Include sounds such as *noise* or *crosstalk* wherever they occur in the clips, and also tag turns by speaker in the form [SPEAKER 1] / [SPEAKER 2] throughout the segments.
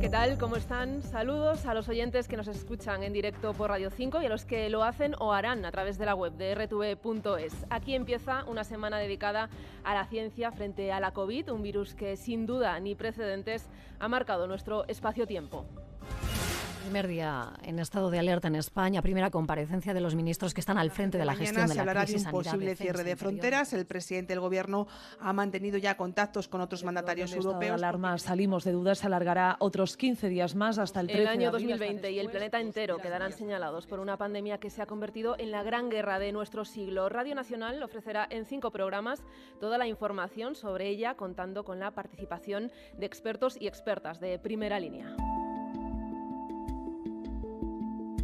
[SPEAKER 1] ¿Qué tal? ¿Cómo están? Saludos a los oyentes que nos escuchan en directo por Radio 5 y a los que lo hacen o harán a través de la web de rtv.es. Aquí empieza una semana dedicada a la ciencia frente a la COVID, un virus que sin duda ni precedentes ha marcado nuestro espacio-tiempo primer día en estado de alerta en España, primera comparecencia de los ministros que están al frente de la gestión de la se de un posible cierre de fronteras. El presidente del Gobierno ha mantenido ya contactos con otros mandatarios europeos. de alarma salimos de dudas se alargará otros 15 días más hasta el 13 El año 2020 y el planeta entero quedarán señalados por una pandemia que se ha convertido en la gran guerra de nuestro siglo. Radio Nacional ofrecerá en cinco programas toda la información sobre ella, contando con la participación de expertos y expertas de primera línea.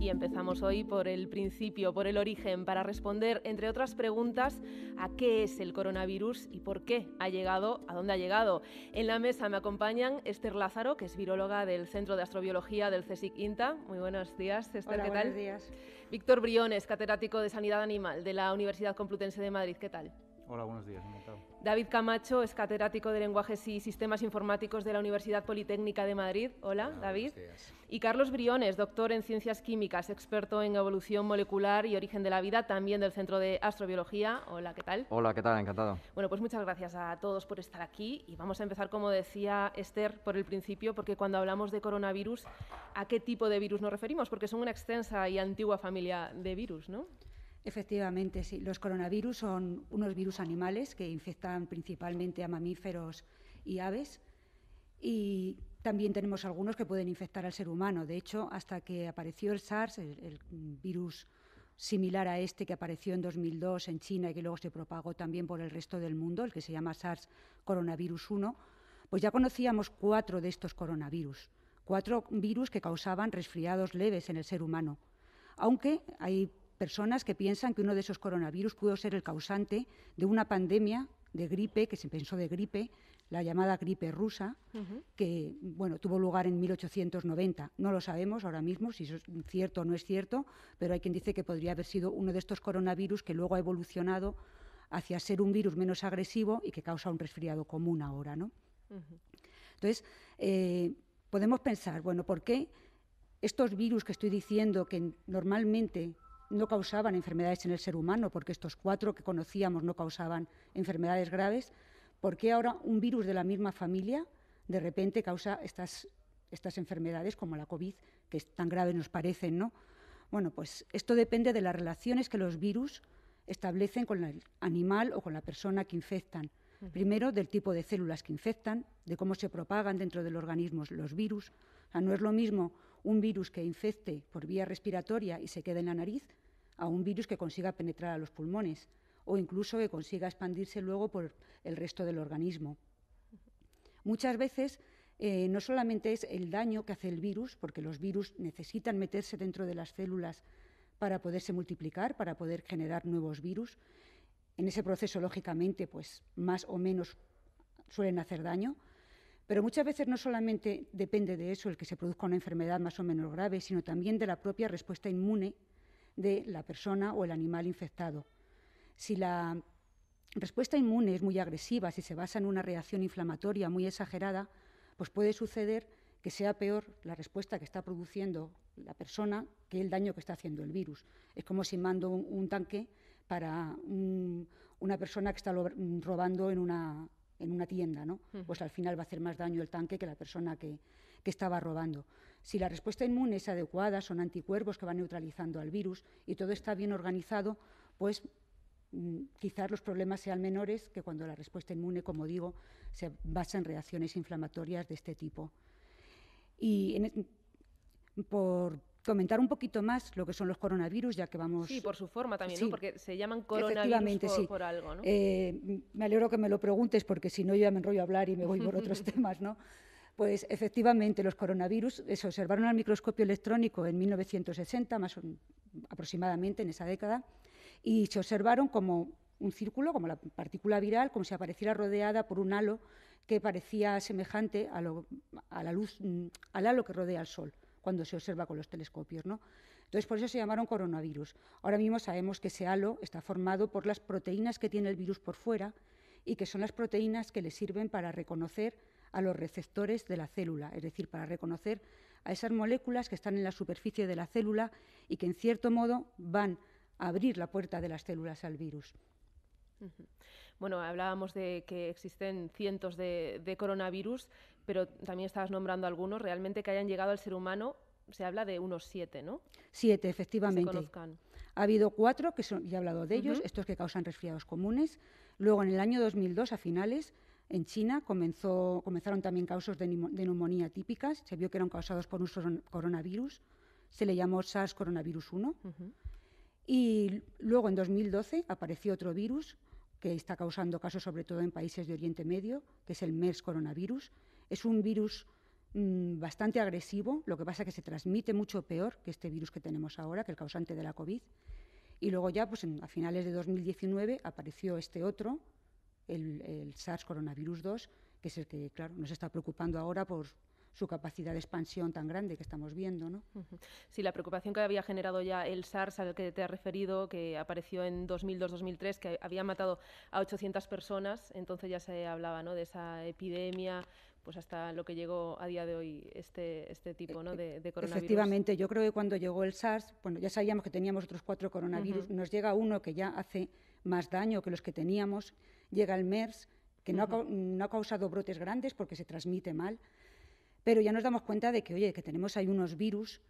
[SPEAKER 1] Y empezamos hoy por el principio, por el origen, para responder, entre otras preguntas, a qué es el coronavirus y por qué ha llegado a dónde ha llegado. En la mesa me acompañan Esther Lázaro, que es viróloga del Centro de Astrobiología del CSIC INTA. Muy buenos días, Esther, Hola, ¿qué buenos Días. Víctor Briones, catedrático de Sanidad Animal de la Universidad Complutense de Madrid. ¿Qué tal? Hola, buenos días, David Camacho es catedrático de Lenguajes y Sistemas Informáticos de la Universidad Politécnica de Madrid. Hola, David. Y Carlos Briones, doctor en Ciencias Químicas, experto en evolución molecular y origen de la vida, también del Centro de Astrobiología. Hola, ¿qué tal?
[SPEAKER 2] Hola, ¿qué tal? Encantado.
[SPEAKER 1] Bueno, pues muchas gracias a todos por estar aquí y vamos a empezar, como decía Esther, por el principio, porque cuando hablamos de coronavirus, ¿a qué tipo de virus nos referimos? Porque son una extensa y antigua familia de virus, ¿no?
[SPEAKER 3] Efectivamente, sí. Los coronavirus son unos virus animales que infectan principalmente a mamíferos y aves. Y también tenemos algunos que pueden infectar al ser humano. De hecho, hasta que apareció el SARS, el, virus similar a este que apareció en 2002 en China y que luego se propagó también por el resto del mundo, el que se llama SARS coronavirus 1, pues ya conocíamos cuatro de estos coronavirus, cuatro virus que causaban resfriados leves en el ser humano. Aunque hay personas que piensan que uno de esos coronavirus pudo ser el causante de una pandemia de gripe, que se pensó de gripe, la llamada gripe rusa, que bueno, tuvo lugar en 1890. No lo sabemos ahora mismo si eso es cierto o no es cierto, pero hay quien dice que podría haber sido uno de estos coronavirus que luego ha evolucionado hacia ser un virus menos agresivo y que causa un resfriado común ahora. ¿no? Entonces, eh, podemos pensar, bueno, ¿por qué estos virus que estoy diciendo que normalmente no causaban enfermedades en el ser humano, porque estos cuatro que conocíamos no causaban enfermedades graves, ¿por qué ahora un virus de la misma familia de repente causa estas, estas enfermedades como la COVID, que es tan grave nos parecen, ¿no? Bueno, pues esto depende de las relaciones que los virus establecen con el animal o con la persona que infectan. Primero, del tipo de células que infectan, de cómo se propagan dentro del organismo los virus. O no es lo mismo un virus que infecte por vía respiratoria y se quede en la nariz a un virus que consiga penetrar a los pulmones o incluso que consiga expandirse luego por el resto del organismo. Muchas veces eh, no solamente es el daño que hace el virus, porque los virus necesitan meterse dentro de las células para poderse multiplicar, para poder generar nuevos virus. En ese proceso, lógicamente, pues más o menos suelen hacer daño, pero muchas veces no solamente depende de eso el que se produzca una enfermedad más o menos grave, sino también de la propia respuesta inmune de la persona o el animal infectado. Si la respuesta inmune es muy agresiva, si se basa en una reacción inflamatoria muy exagerada, pues puede suceder que sea peor la respuesta que está produciendo la persona que el daño que está haciendo el virus. Es como si mando un, tanque para una persona que está robando en una, tienda, ¿no? Pues al final va a hacer más daño el tanque que la persona que estaba robando. Si la respuesta inmune es adecuada, son anticuerpos que van neutralizando al virus y todo está bien organizado, pues mm, quizás los problemas sean menores que cuando la respuesta inmune, como digo, se basa en reacciones inflamatorias de este tipo. Y e, por comentar un poquito más lo que son los coronavirus,
[SPEAKER 1] ya que vamos... Sí, por su forma también, Porque se llaman coronavirus por, sí. por algo, ¿no? Eh,
[SPEAKER 3] me alegro que me lo preguntes, porque si no yo ya me enrollo a hablar y me voy por otros *laughs* temas, ¿no? Pues efectivamente, los coronavirus eh, se observaron al microscopio electrónico en 1960, más aproximadamente en esa década, y se observaron como un círculo, como la partícula viral, como si apareciera rodeada por un halo que parecía semejante a, la luz, mm, al halo que rodea al Sol cuando se observa con los telescopios. ¿no? Entonces, por eso se llamaron coronavirus. Ahora mismo sabemos que ese halo está formado por las proteínas que tiene el virus por fuera y que son las proteínas que le sirven para reconocer a los receptores de la célula, es decir, para reconocer a esas moléculas que están en la superficie de la célula y que, en cierto modo, van a abrir la puerta de las células al virus.
[SPEAKER 1] Bueno, hablábamos de que existen cientos de, coronavirus, pero también estabas nombrando algunos realmente que hayan llegado al ser humano se habla de unos siete, ¿no?
[SPEAKER 3] Siete, efectivamente. ha habido cuatro, que son, ya he hablado de ellos, estos que causan resfriados comunes. Luego, en el año 2002, a finales, en China comenzaron también casos de, neumonía típicas, se vio que eran causados por un coronavirus, se le llamó SARS coronavirus 1. Y luego en 2012 apareció otro virus que está causando casos sobre todo en países de Oriente Medio, que es el MERS coronavirus. Es un virus mm, bastante agresivo, lo que pasa es que se transmite mucho peor que este virus que tenemos ahora, que el causante de la COVID. Y luego ya pues a finales de 2019 apareció este otro, el, SARS coronavirus 2, que es el que, claro, nos está preocupando ahora por, su capacidad de expansión tan grande que estamos viendo. ¿no?
[SPEAKER 1] Sí, la preocupación que había generado ya el SARS al que te has referido, que apareció en 2002-2003, que había matado a 800 personas, entonces ya se hablaba ¿no? de esa epidemia pues hasta lo que llegó a día de hoy este, este tipo ¿no? E-, de, coronavirus. Efectivamente,
[SPEAKER 3] yo creo que cuando llegó el SARS, bueno, ya sabíamos que teníamos otros cuatro coronavirus, nos llega uno que ya hace más daño que los que teníamos. Llega el MERS, que no, ha, causado brotes grandes porque se transmite mal, pero ya nos damos cuenta de que, oye, que tenemos ahí unos virus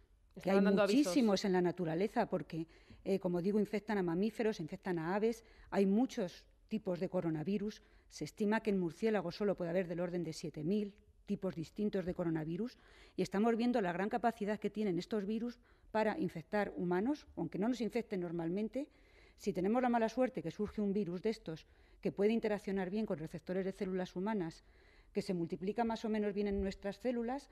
[SPEAKER 3] que hay muchísimos en la naturaleza, porque, eh, como digo, infectan a mamíferos, infectan a aves, hay muchos tipos de coronavirus. Se estima que en murciélago solo puede haber del orden de 7.000 tipos distintos de coronavirus y estamos viendo la gran capacidad que tienen estos virus para infectar humanos, aunque no nos infecten normalmente, si tenemos la mala suerte que surge un virus de estos que puede interaccionar bien con receptores de células humanas, que se multiplica más o menos bien en nuestras células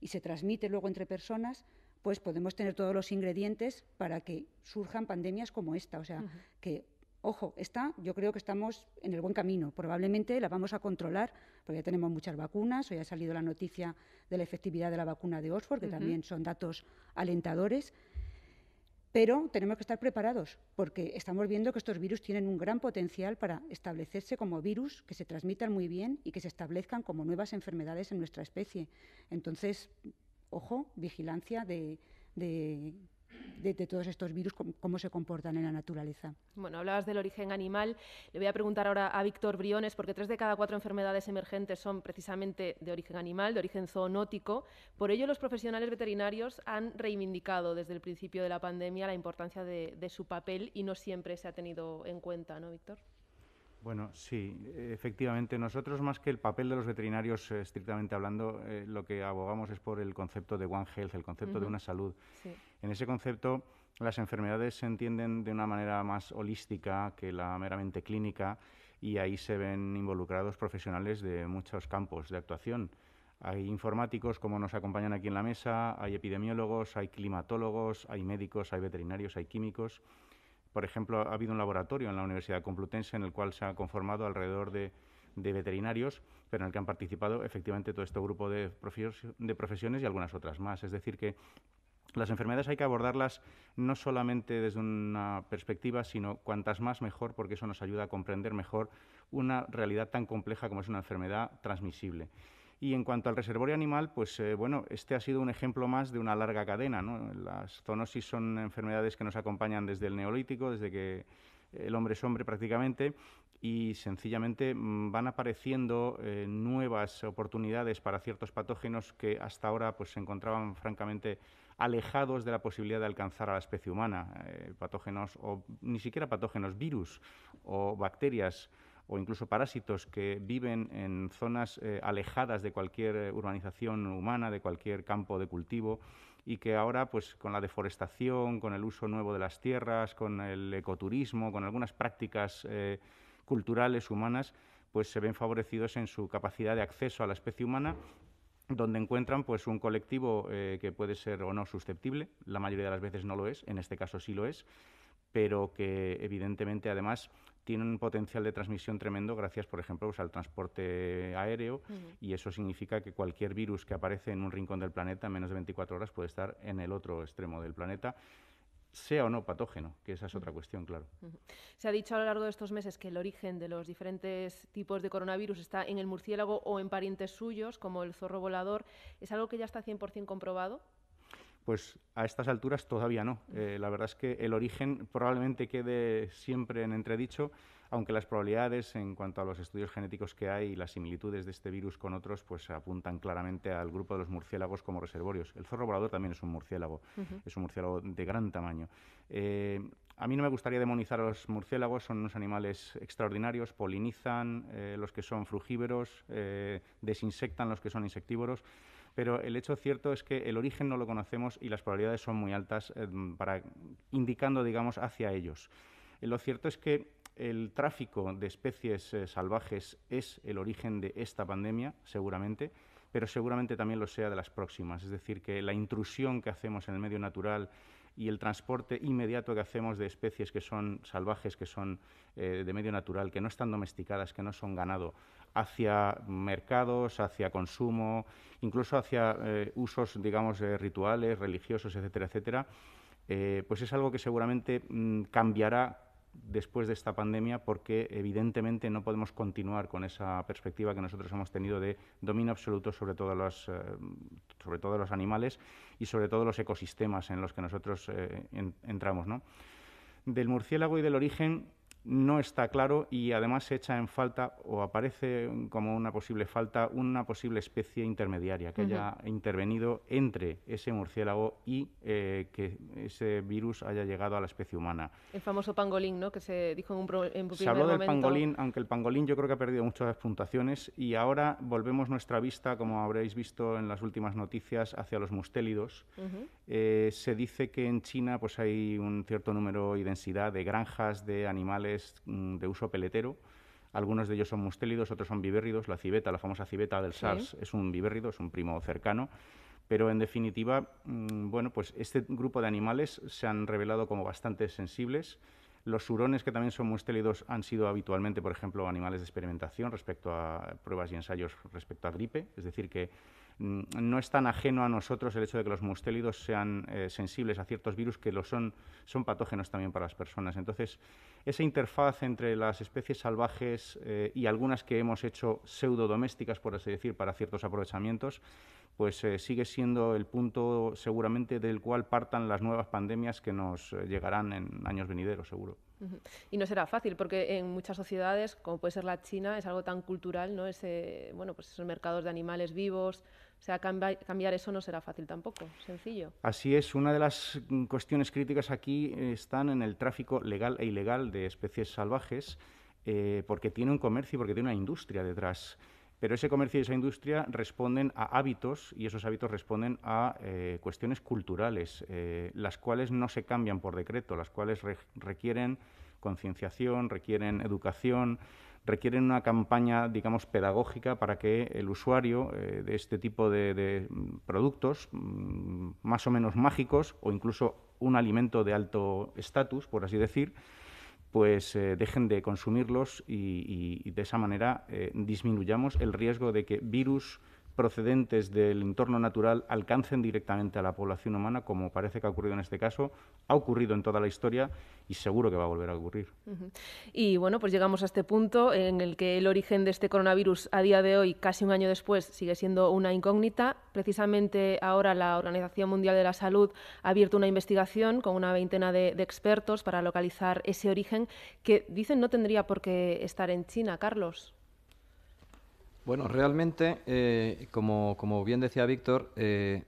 [SPEAKER 3] y se transmite luego entre personas, pues podemos tener todos los ingredientes para que surjan pandemias como esta. O sea, que ojo, esta yo creo que estamos en el buen camino. Probablemente la vamos a controlar, porque ya tenemos muchas vacunas, hoy ha salido la noticia de la efectividad de la vacuna de Oxford, que también son datos alentadores. Pero tenemos que estar preparados porque estamos viendo que estos virus tienen un gran potencial para establecerse como virus, que se transmitan muy bien y que se establezcan como nuevas enfermedades en nuestra especie. Entonces, ojo, vigilancia de, de, todos estos virus, cómo se comportan en la naturaleza.
[SPEAKER 1] Bueno, hablabas del origen animal. Le voy a preguntar ahora a Víctor Briones, porque tres de cada cuatro enfermedades emergentes son precisamente de origen animal, de origen zoonótico. Por ello, los profesionales veterinarios han reivindicado desde el principio de la pandemia la importancia de su papel y no siempre se ha tenido en cuenta, ¿no, Víctor?
[SPEAKER 4] Bueno, sí, efectivamente. Nosotros, más que el papel de los veterinarios, eh, estrictamente hablando, eh, lo que abogamos es por el concepto de One Health, el concepto de una salud. En ese concepto, las enfermedades se entienden de una manera más holística que la meramente clínica y ahí se ven involucrados profesionales de muchos campos de actuación. Hay informáticos como nos acompañan aquí en la mesa, hay epidemiólogos, hay climatólogos, hay médicos, hay veterinarios, hay químicos. Por ejemplo, ha habido un laboratorio en la Universidad Complutense en el cual se ha conformado alrededor de, veterinarios, pero en el que han participado efectivamente todo este grupo de profesiones y algunas otras más. Es decir, que las enfermedades hay que abordarlas no solamente desde una perspectiva, sino cuantas más mejor, porque eso nos ayuda a comprender mejor una realidad tan compleja como es una enfermedad transmisible. Y en cuanto al reservorio animal, pues eh, bueno, este ha sido un ejemplo más de una larga cadena. Las zoonosis son enfermedades que nos acompañan desde el neolítico, desde que el hombre es hombre prácticamente, y sencillamente mm, van apareciendo eh, nuevas oportunidades para ciertos patógenos que hasta ahora pues, se encontraban francamente alejados de la posibilidad de alcanzar a la especie humana, eh, patógenos o ni siquiera patógenos, virus o bacterias o incluso parásitos que viven en zonas eh, alejadas de cualquier eh, urbanización humana, de cualquier campo de cultivo y que ahora pues con la deforestación, con el uso nuevo de las tierras, con el ecoturismo, con algunas prácticas eh, culturales humanas, pues se ven favorecidos en su capacidad de acceso a la especie humana donde encuentran pues un colectivo que puede ser o no susceptible, la mayoría de las veces no lo es, en este caso sí lo es, pero que evidentemente además tiene un potencial de transmisión tremendo gracias, por ejemplo, pues, al transporte aéreo y eso significa que cualquier virus que aparece en un rincón del planeta en menos de 24 horas puede estar en el otro extremo del planeta sea o no patógeno, que esa es otra cuestión, claro.
[SPEAKER 1] Se ha dicho a lo largo de estos meses que el origen de los diferentes tipos de coronavirus está en el murciélago o en parientes suyos, como el zorro volador. ¿Es algo que ya está 100% comprobado?
[SPEAKER 4] pues a estas alturas todavía no. Eh, la verdad es que el origen probablemente quede siempre en entredicho, aunque las probabilidades en cuanto a los estudios genéticos que hay y las similitudes de este virus con otros, pues apuntan claramente al grupo de los murciélagos como reservorios. El zorro volador también es un murciélago, es un murciélago de gran tamaño. Eh, a mí no me gustaría demonizar a los murciélagos, son unos animales extraordinarios, polinizan eh, los que son frugívoros, desinsectan los que son insectívoros pero el hecho cierto es que el origen no lo conocemos y las probabilidades son muy altas eh, para, indicando, digamos, hacia ellos. Eh, lo cierto es que el tráfico de especies eh, salvajes es el origen de esta pandemia, seguramente, pero seguramente también lo sea de las próximas. Es decir, que la intrusión que hacemos en el medio natural y el transporte inmediato que hacemos de especies que son salvajes, que son de medio natural, que no están domesticadas, que no son ganado, hacia mercados, hacia consumo, incluso hacia eh, usos, digamos, eh, rituales, religiosos, etcétera, etcétera, eh, pues es algo que seguramente mm, cambiará después de esta pandemia porque evidentemente no podemos continuar con esa perspectiva que nosotros hemos tenido de dominio absoluto sobre todos los, sobre los animales y sobre todos los ecosistemas en los que nosotros entramos. ¿no? Del murciélago y del origen no está claro y además se echa en falta o aparece como una posible falta una posible especie intermediaria que haya intervenido entre ese murciélago y eh, que ese virus haya llegado a la especie humana.
[SPEAKER 1] El famoso pangolín, ¿no? Que se dijo en un, habló del pangolín,
[SPEAKER 4] aunque el pangolín yo creo que ha perdido muchas puntuaciones y ahora volvemos nuestra vista, como habréis visto en las últimas noticias, hacia los mustélidos. Eh, se dice que en China pues hay un cierto número y densidad de granjas de animales Mm, de uso peletero. Algunos de ellos son mustélidos, otros son viverridos. La civeta, la famosa civeta del SARS, es un viverrido, es un primo cercano. Pero en definitiva, mm, bueno, pues este grupo de animales se han revelado como bastante sensibles. Los hurones, que también son mustélidos, han sido habitualmente, por ejemplo, animales de experimentación respecto a pruebas y ensayos respecto a gripe. Es decir, que Mm, no es tan ajeno a nosotros el hecho de que los mustélidos sean eh, sensibles a ciertos virus que lo son, son patógenos también para las personas. Entonces, esa interfaz entre las especies salvajes eh, y algunas que hemos hecho pseudo domésticas por así decir, para ciertos aprovechamientos, pues eh, sigue siendo el punto seguramente del cual partan las nuevas pandemias que nos llegarán en años venideros, seguro.
[SPEAKER 1] Y no será fácil, porque en muchas sociedades, como puede ser la China, es algo tan cultural, ¿no? Ese, bueno, pues esos mercados de animales vivos, o sea, cambiar eso no será fácil tampoco, sencillo.
[SPEAKER 4] Así es, una de las mm, cuestiones críticas aquí eh, están en el tráfico legal e ilegal de especies salvajes, eh, porque tiene un comercio y porque tiene una industria detrás. Pero ese comercio y esa industria responden a hábitos y esos hábitos responden a eh, cuestiones culturales, las cuales no se cambian por decreto, las cuales requieren concienciación, requieren educación, requieren una campaña, digamos, pedagógica para que el usuario eh, de este tipo de, productos mm, más o menos mágicos o incluso un alimento de alto estatus, por así decir, pues eh, dejen de consumirlos y, de esa manera eh, disminuyamos el riesgo de que virus procedentes del entorno natural alcancen directamente a la población humana, como parece que ha ocurrido en este caso, ha ocurrido en toda la historia y seguro que va a volver a ocurrir.
[SPEAKER 1] Y bueno, pues llegamos a este punto en el que el origen de este coronavirus a día de hoy, casi un año después, sigue siendo una incógnita. Precisamente ahora la Organización Mundial de la Salud ha abierto una investigación con una veintena de expertos para localizar ese origen que dicen no tendría por qué estar en China, Carlos.
[SPEAKER 2] Bueno, realmente, eh, como, como, bien decía Víctor, eh,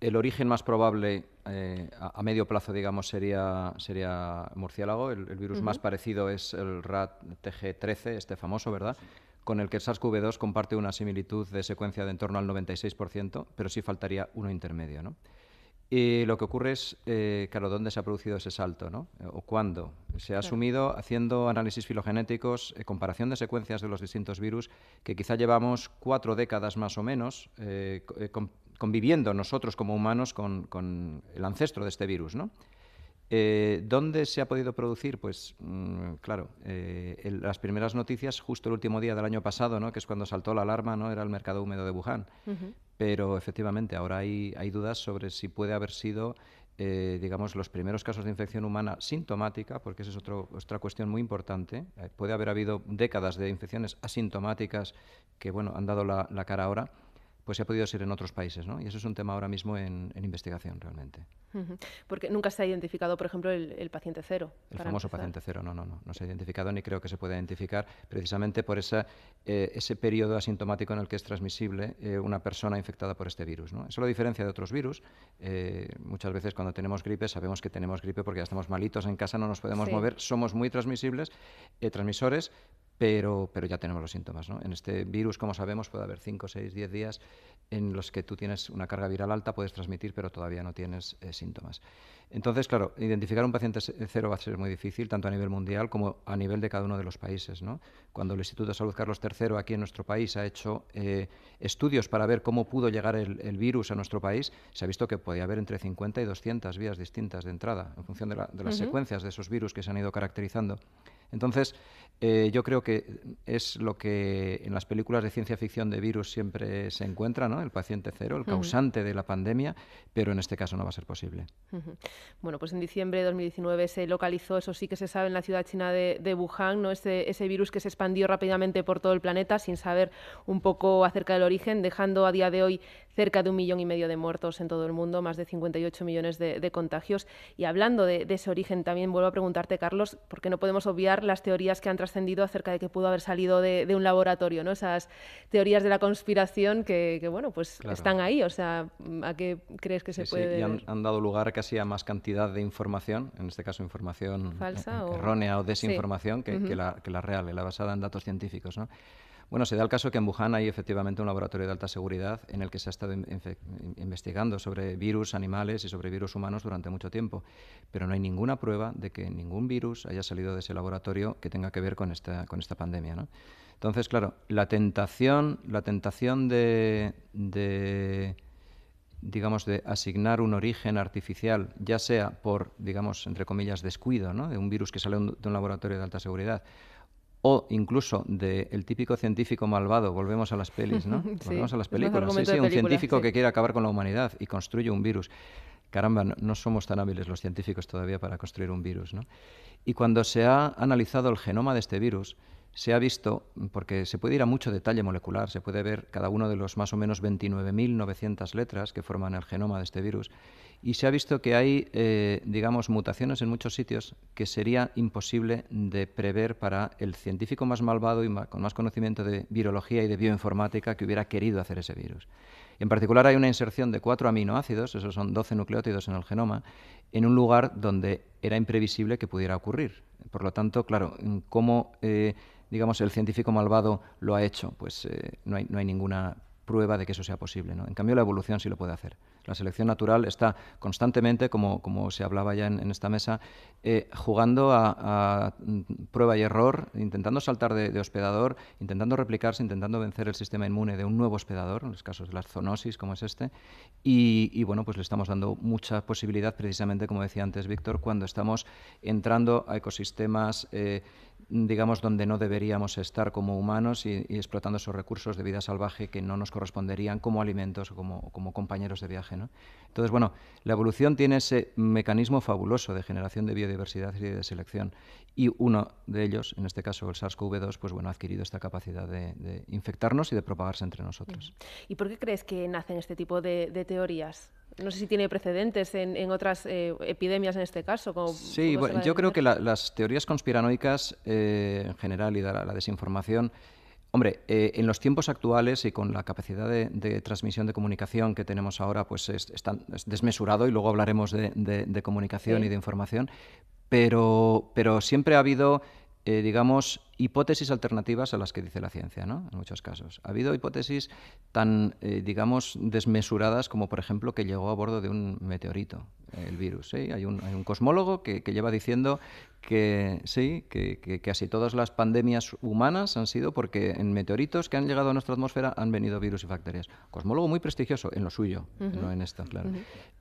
[SPEAKER 2] el origen más probable eh, a, medio plazo, digamos, sería, sería murciélago. El, virus más parecido es el RAT TG13, este famoso, ¿verdad? Con el que el SARS-CoV-2 comparte una similitud de secuencia de en torno al 96%, pero sí faltaría uno intermedio, ¿no? Y eh, lo que ocurre es, eh, claro, ¿dónde se ha producido ese salto? ¿no? Eh, ¿O cuándo? Se ha asumido haciendo análisis filogenéticos, comparación de secuencias de los distintos virus, que quizá llevamos cuatro décadas más o menos conviviendo nosotros como humanos con, con, el ancestro de este virus. ¿no? Eh, ¿Dónde se ha podido producir? Pues mm, claro, eh, las primeras noticias justo el último día del año pasado, ¿no? que es cuando saltó la alarma, ¿no? era el mercado húmedo de Wuhan. Pero efectivamente, ahora hay, dudas sobre si puede haber sido, eh, digamos, los primeros casos de infección humana sintomática, porque esa es otra cuestión muy importante. puede haber habido décadas de infecciones asintomáticas que bueno, han dado la cara ahora pues se ha podido ser en otros países, ¿no? Y eso es un tema ahora mismo en, investigación realmente.
[SPEAKER 1] Porque nunca se ha identificado, por ejemplo, el, paciente cero. El famoso paciente
[SPEAKER 2] cero, no, no, no, no se ha identificado ni creo que se pueda identificar precisamente por eh, ese periodo asintomático en el que es transmisible eh, una persona infectada por este virus, ¿no? Eso lo diferencia de otros virus. Eh, muchas veces cuando tenemos gripe sabemos que tenemos gripe porque ya estamos malitos en casa, no nos podemos mover, somos muy transmisibles, transmisores, pero, pero ya tenemos los síntomas. En este virus, como sabemos, puede haber 5, 6, 10 días en los que tú tienes una carga viral alta, puedes transmitir, pero todavía no tienes eh, síntomas. Entonces, claro, identificar un paciente cero va a ser muy difícil, tanto a nivel mundial como a nivel de cada uno de los países. Cuando el Instituto de Salud Carlos III aquí en nuestro país ha hecho eh, estudios para ver cómo pudo llegar el, virus a nuestro país, se ha visto que podía haber entre 50 y 200 vías distintas de entrada, en función de, las secuencias de esos virus que se han ido caracterizando. Entonces, eh, yo creo que es lo que en las películas de ciencia ficción de virus siempre se encuentra, ¿no? El paciente cero, el causante de la pandemia, pero en este caso no va a ser posible.
[SPEAKER 1] Bueno, pues en diciembre de 2019 se localizó, eso sí que se sabe, en la ciudad china de, Wuhan, ¿no? Ese, ese virus que se expandió rápidamente por todo el planeta sin saber un poco acerca del origen, dejando a día de hoy cerca de un millón y medio de muertos en todo el mundo, más de 58 millones de, contagios. Y hablando de, de, ese origen, también vuelvo a preguntarte, Carlos, ¿por qué no podemos obviar las teorías que han trascendido acerca de que pudo haber salido de, un laboratorio, ¿no? Esas teorías de la conspiración que, bueno, pues están ahí, o sea, ¿a qué crees que se puede...? Sí. Y
[SPEAKER 2] han, dado lugar casi a más cantidad de información, en este caso información Falsa, eh, errónea o, desinformación, que, la, que, la, real, eh, la basada en datos científicos, ¿no? Bueno, se da el caso que en Wuhan hay efectivamente un laboratorio de alta seguridad en el que se ha estado investigando sobre virus animales y sobre virus humanos durante mucho tiempo, pero no hay ninguna prueba de que ningún virus haya salido de ese laboratorio que tenga que ver con esta, pandemia. Entonces, claro, la tentación, la tentación de, de digamos, de asignar un origen artificial, ya sea por, digamos, entre comillas, descuido, de un virus que sale de un laboratorio de alta seguridad, o incluso del típico científico malvado, volvemos a las pelis, ¿no? *laughs* volvemos a las películas. Sí, un científico que quiere acabar con la humanidad y construye un virus. Caramba, no, somos tan hábiles los científicos todavía para construir un virus, ¿no? Y cuando se ha analizado el genoma de este virus, se ha visto, porque se puede ir a mucho detalle molecular, se puede ver cada uno de los más o menos 29.900 letras que forman el genoma de este virus, y se ha visto que hay, eh, digamos, mutaciones en muchos sitios que sería imposible de prever para el científico más malvado y con más conocimiento de virología y de bioinformática que hubiera querido hacer ese virus. En particular hay una inserción de cuatro aminoácidos, esos son 12 nucleótidos en el genoma, en un lugar donde era imprevisible que pudiera ocurrir. Por lo tanto, claro, cómo eh, digamos el científico malvado lo ha hecho, pues eh, no, hay, no hay ninguna prueba de que eso sea posible. ¿no? En cambio, la evolución sí lo puede hacer. La selección natural está constantemente, como, como se hablaba ya en, esta mesa, eh, jugando a, mm, prueba y error, intentando saltar de, hospedador, intentando replicarse, intentando vencer el sistema inmune de un nuevo hospedador, en los casos de las zoonosis, como es este, y, bueno, pues le estamos dando mucha posibilidad, precisamente, como decía antes Víctor, cuando estamos entrando a ecosistemas... Eh, digamos, donde no deberíamos estar como humanos y, explotando esos recursos de vida salvaje que no nos corresponderían como alimentos o como, compañeros de viaje. Entonces, bueno, la evolución tiene ese mecanismo fabuloso de generación de biodiversidad y de selección. Y uno de ellos, en este caso el SARS-CoV-2, pues bueno, ha adquirido esta capacidad de, infectarnos y de propagarse entre nosotros.
[SPEAKER 1] ¿Y por qué crees que nacen este tipo de teorías? No sé si tiene precedentes en, otras eh, epidemias en este caso. sí, yo creo
[SPEAKER 2] que las teorías conspiranoicas eh, en general y la, desinformación, hombre, eh, en los tiempos actuales y con la capacidad de, transmisión de comunicación que tenemos ahora, pues es, desmesurado y luego hablaremos de, comunicación y de información, pero, pero siempre ha habido eh, digamos, hipótesis alternativas a las que dice la ciencia, ¿no? En muchos casos. Ha habido hipótesis tan, eh, digamos, desmesuradas como, por ejemplo, que llegó a bordo de un meteorito el virus. ¿eh? Hay, un, cosmólogo que, lleva diciendo que sí, que, casi todas las pandemias humanas han sido porque en meteoritos que han llegado a nuestra atmósfera han venido virus y bacterias. Cosmólogo muy prestigioso en lo suyo, no en esta, claro.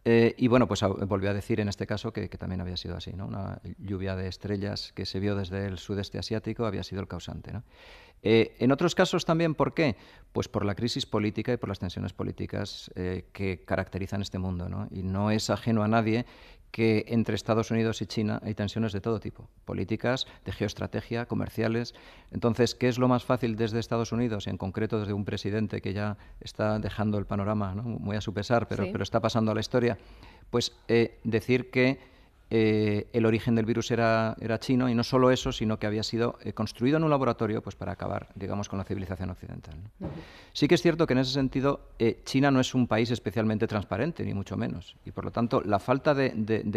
[SPEAKER 2] Eh, y bueno, pues ah, volvió a decir en este caso que, también había sido así, ¿no? Una lluvia de estrellas que se vio desde el sudeste asiático había sido el causante, ¿no? Eh, en otros casos también, ¿por qué? Pues por la crisis política y por las tensiones políticas eh, que caracterizan este mundo. ¿no? Y no es ajeno a nadie que entre Estados Unidos y China hay tensiones de todo tipo, políticas, de geoestrategia, comerciales. Entonces, ¿qué es lo más fácil desde Estados Unidos, y en concreto desde un presidente que ya está dejando el panorama muy a su pesar, pero, está pasando a la historia? Pues eh, decir que eh, el origen del virus era, era, chino y no solo eso, sino que había sido eh, construido en un laboratorio pues, para acabar, digamos, con la civilización occidental. Sí que es cierto que en ese sentido eh, China no es un país especialmente transparente, ni mucho menos, y por lo tanto la falta de,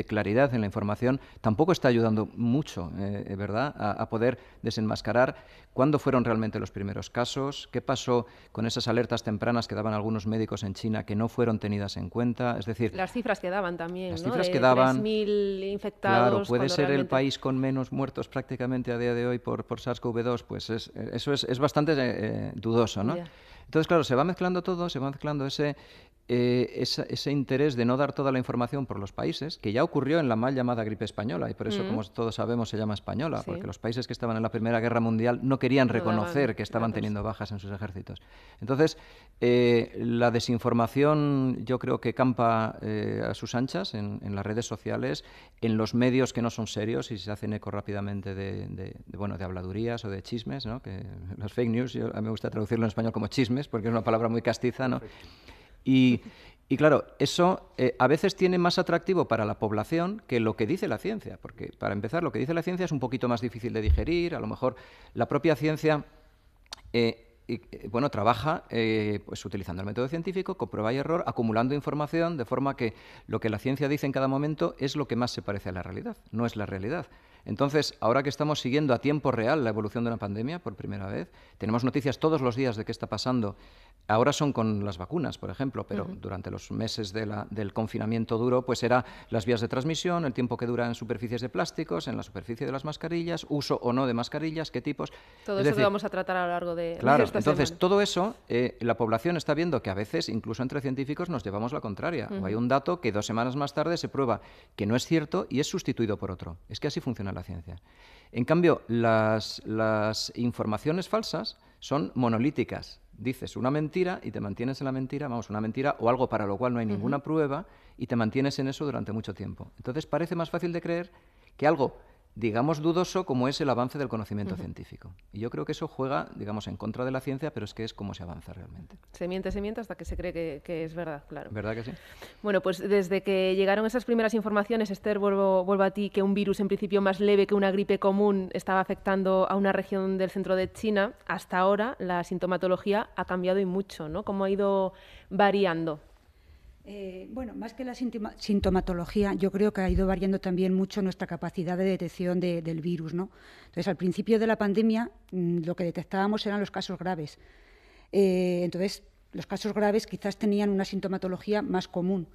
[SPEAKER 2] claridad en la información tampoco está ayudando mucho, ¿verdad?, a, poder desenmascarar cuándo fueron realmente los primeros casos, qué pasó con esas alertas tempranas que daban algunos médicos en China que no fueron tenidas en cuenta, es decir...
[SPEAKER 1] Las cifras que daban también, que infectados. Claro, puede ser el
[SPEAKER 2] país con menos muertos prácticamente a día de hoy por, por SARS-CoV-2, pues eh, eso es, es bastante eh, eh, dudoso, ¿no? Entonces, claro, se va mezclando todo, se va mezclando ese, eh, ese interés de no dar toda la información por los países, que ya ocurrió en la mal llamada gripe española, y por eso, como todos sabemos, se llama española, porque los países que estaban en la Primera Guerra Mundial no querían reconocer que estaban teniendo bajas en sus ejércitos. Entonces, eh, la desinformación yo creo que campa eh, a sus anchas en, las redes sociales, en los medios que no son serios y se hacen eco rápidamente de, bueno, de habladurías o de chismes, ¿no? que los *laughs* fake news, a mí me gusta traducirlo en español como chismes, porque es una palabra muy castiza, ¿no? Y, claro, eso eh, a veces tiene más atractivo para la población que lo que dice la ciencia, porque para empezar, lo que dice la ciencia es un poquito más difícil de digerir, a lo mejor la propia ciencia... Eh, eh, bueno, trabaja pues utilizando el método científico, con prueba y error, acumulando información de forma que lo que la ciencia dice en cada momento es lo que más se parece a la realidad, no es la realidad. Entonces, ahora que estamos siguiendo a tiempo real la evolución de una pandemia por primera vez, tenemos noticias todos los días de qué está pasando. Ahora son con las vacunas, por ejemplo, pero durante los meses del confinamiento duro, pues era las vías de transmisión, el tiempo que dura en superficies de plásticos, en la superficie de las mascarillas, uso o no de mascarillas, qué tipos.
[SPEAKER 1] Todo eso lo vamos a tratar a lo largo de. Claro, entonces
[SPEAKER 2] todo eso, eh, la población está viendo que a veces, incluso entre científicos, nos llevamos la contraria. o hay un dato que dos semanas más tarde se prueba que no es cierto y es sustituido por otro. Es que así funciona la ciencia. En cambio, las, informaciones falsas son monolíticas. Dices una mentira y te mantienes en la mentira, vamos, una mentira o algo para lo cual no hay ninguna prueba y te mantienes en eso durante mucho tiempo. Entonces parece más fácil de creer que algo digamos, dudoso como es el avance del conocimiento científico. Y yo creo que eso juega, digamos, en contra de la ciencia, pero es que es como se avanza realmente.
[SPEAKER 1] Se miente, se miente hasta que se cree que, es verdad, claro. ¿Verdad que sí? Bueno, pues desde que llegaron esas primeras informaciones, Esther, vuelvo, vuelvo a ti, que un virus en principio más leve que una gripe común estaba afectando a una región del centro de China, hasta ahora la sintomatología ha cambiado y mucho, ¿no? ¿Cómo ha ido variando? Eh,
[SPEAKER 3] bueno, más que la sintomatología, yo creo que ha ido variando también mucho nuestra capacidad de detección del virus, ¿no? Entonces, al principio de la pandemia, mm, lo que detectábamos eran los casos graves. Eh, entonces, los casos graves quizás tenían una sintomatología más común.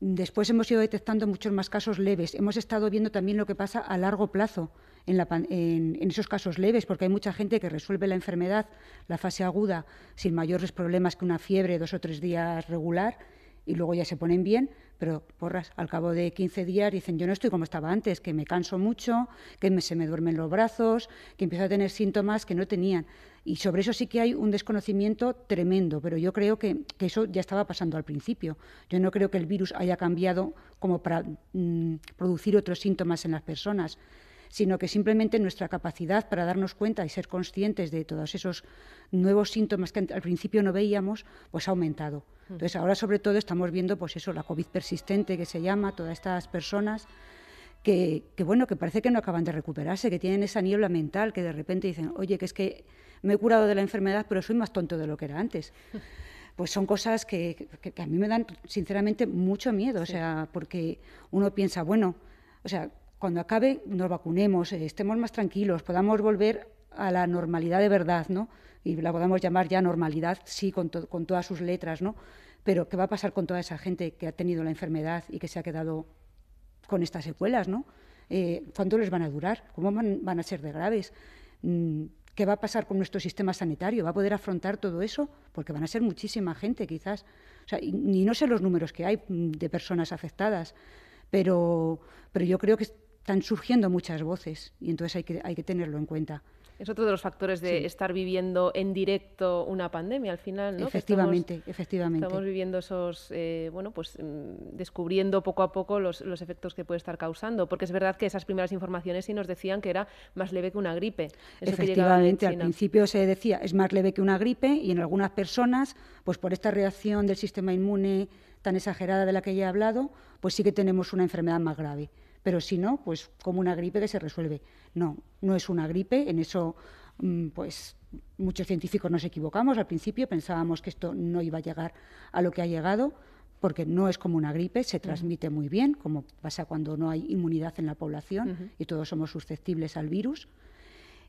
[SPEAKER 3] Después hemos ido detectando muchos más casos leves. Hemos estado viendo también lo que pasa a largo plazo en, esos casos leves, porque hay mucha gente que resuelve la enfermedad, la fase aguda, sin mayores problemas que una fiebre dos o tres días regular y luego ya se ponen bien, pero porras, al cabo de 15 días dicen, yo no estoy como estaba antes, que me canso mucho, que se me duermen los brazos, que empiezo a tener síntomas que no tenían. Y sobre eso sí que hay un desconocimiento tremendo, pero yo creo que, eso ya estaba pasando al principio. Yo no creo que el virus haya cambiado como para mm, producir otros síntomas en las personas sino que simplemente nuestra capacidad para darnos cuenta y ser conscientes de todos esos nuevos síntomas que al principio no veíamos, pues ha aumentado. Mm. Entonces, ahora sobre todo estamos viendo, pues eso, la COVID persistente que se llama, todas estas personas que, bueno, que parece que no acaban de recuperarse, que tienen esa niebla mental, que de repente dicen, oye, que es que me he curado de la enfermedad, pero soy más tonto de lo que era antes. *laughs* Pues son cosas que, a mí me dan, sinceramente, mucho miedo, o sea, porque uno piensa, bueno, o sea, cuando acabe nos vacunemos, eh, estemos más tranquilos, podamos volver a la normalidad de verdad, ¿no? Y la podamos llamar ya normalidad, sí, con, todas sus letras, ¿no? Pero ¿qué va a pasar con toda esa gente que ha tenido la enfermedad y que se ha quedado con estas secuelas, ¿no? Eh, ¿Cuánto les van a durar? ¿Cómo van, a ser de graves? Mm, ¿Qué va a pasar con nuestro sistema sanitario? ¿Va a poder afrontar todo eso? Porque van a ser muchísima gente, quizás. O sea, ni no sé los números que hay mm, de personas afectadas, pero, pero yo creo que están surgiendo muchas voces y entonces hay que, tenerlo en cuenta.
[SPEAKER 1] Es otro de los factores de estar viviendo en directo una pandemia al final, ¿no? Efectivamente,
[SPEAKER 3] efectivamente. Estamos
[SPEAKER 1] viviendo esos, eh, bueno, pues mm, descubriendo poco a poco los, efectos que puede estar causando, porque es verdad que esas primeras informaciones sí nos decían que era más leve que una gripe. efectivamente, al
[SPEAKER 3] principio se decía es más leve que una gripe y en algunas personas, pues por esta reacción del sistema inmune tan exagerada de la que ya he hablado, pues sí que tenemos una enfermedad más grave pero si no, pues como una gripe que se resuelve. No, no es una gripe, en eso mm, pues muchos científicos nos equivocamos al principio, pensábamos que esto no iba a llegar a lo que ha llegado, porque no es como una gripe, se transmite muy bien, como pasa cuando no hay inmunidad en la población y todos somos susceptibles al virus.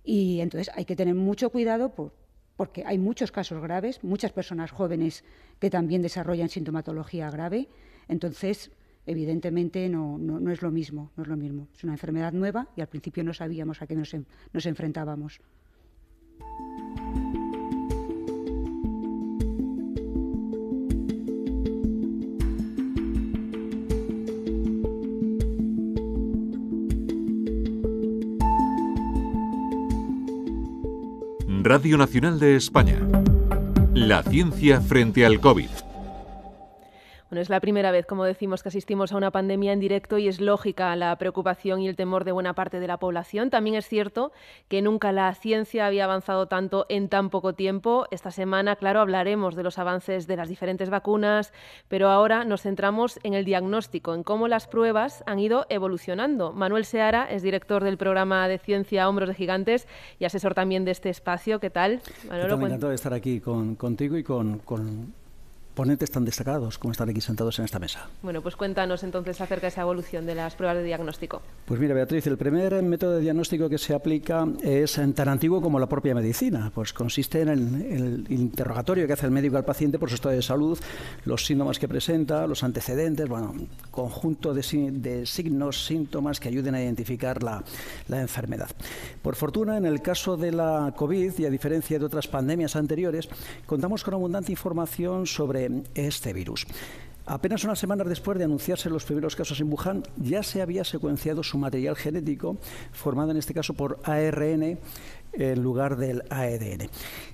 [SPEAKER 3] Y entonces hay que tener mucho cuidado por, porque hay muchos casos graves, muchas personas jóvenes que también desarrollan sintomatología grave. Entonces, evidentemente no, no, no, es lo mismo, no es lo mismo. Es una enfermedad nueva y al principio no sabíamos a qué nos, nos enfrentábamos.
[SPEAKER 2] Radio Nacional de España.
[SPEAKER 4] La ciencia frente al COVID.
[SPEAKER 1] Bueno, es la primera vez, como decimos, que asistimos a una pandemia en directo y es lógica la preocupación y el temor de buena parte de la población. También es cierto que nunca la ciencia había avanzado tanto en tan poco tiempo. Esta semana, claro, hablaremos de los avances de las diferentes vacunas, pero ahora nos centramos en el diagnóstico, en cómo las pruebas han ido evolucionando. Manuel Seara es director del programa de ciencia Hombros de Gigantes y asesor también de este espacio. ¿Qué tal? Manuel.
[SPEAKER 5] de estar aquí contigo y con ponentes tan destacados como están aquí sentados en esta
[SPEAKER 1] mesa. Bueno, pues cuéntanos entonces acerca de esa evolución de las pruebas de diagnóstico.
[SPEAKER 5] Pues mira, Beatriz, el primer método de diagnóstico que se aplica es tan antiguo como la propia medicina. Pues consiste en el, interrogatorio que hace el médico al paciente por su estado de salud, los síntomas que presenta, los antecedentes, bueno, conjunto de, signos, síntomas que ayuden a identificar la, la enfermedad. Por fortuna, en el caso de la COVID y a diferencia de otras pandemias anteriores, contamos con abundante información sobre este virus. Apenas unas semanas después de anunciarse los primeros casos en Wuhan, ya se había secuenciado su material genético, formado en este caso por ARN en lugar del ADN.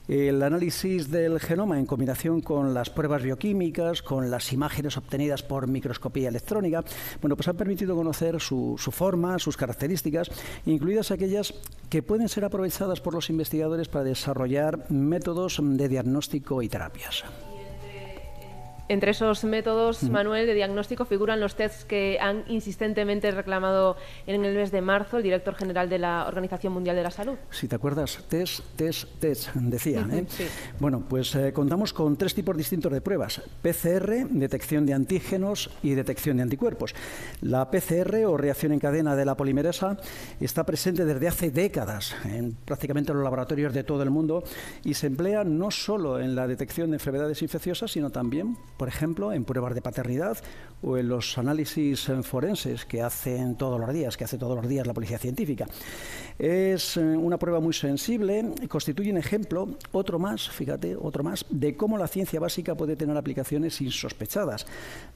[SPEAKER 5] E El análisis del genoma en combinación con las pruebas bioquímicas, con las imágenes obtenidas por microscopía electrónica, bueno, pues han permitido conocer su forma, sus características, incluidas aquellas que pueden ser aprovechadas por los investigadores para desarrollar métodos de diagnóstico y terapias.
[SPEAKER 1] Entre esos métodos, Manuel, de diagnóstico figuran los tests que han insistentemente reclamado en el mes de marzo el director general de la Organización Mundial de la Salud.
[SPEAKER 5] Si te acuerdas, test, test, test, decían. ¿eh? Bueno, pues eh, contamos con tres tipos distintos de pruebas. PCR, detección de antígenos y detección de anticuerpos. La PCR, o reacción en cadena de la polimeresa, está presente desde hace décadas en prácticamente los laboratorios de todo el mundo y se emplea no solo en la detección de enfermedades infecciosas, sino también por ejemplo, en pruebas de paternidad o en los análisis forenses que hacen todos los días, que hace todos los días la policía científica. Es eh, una prueba muy sensible, constituye un ejemplo, otro más, fíjate, otro más, de cómo la ciencia básica puede tener aplicaciones insospechadas,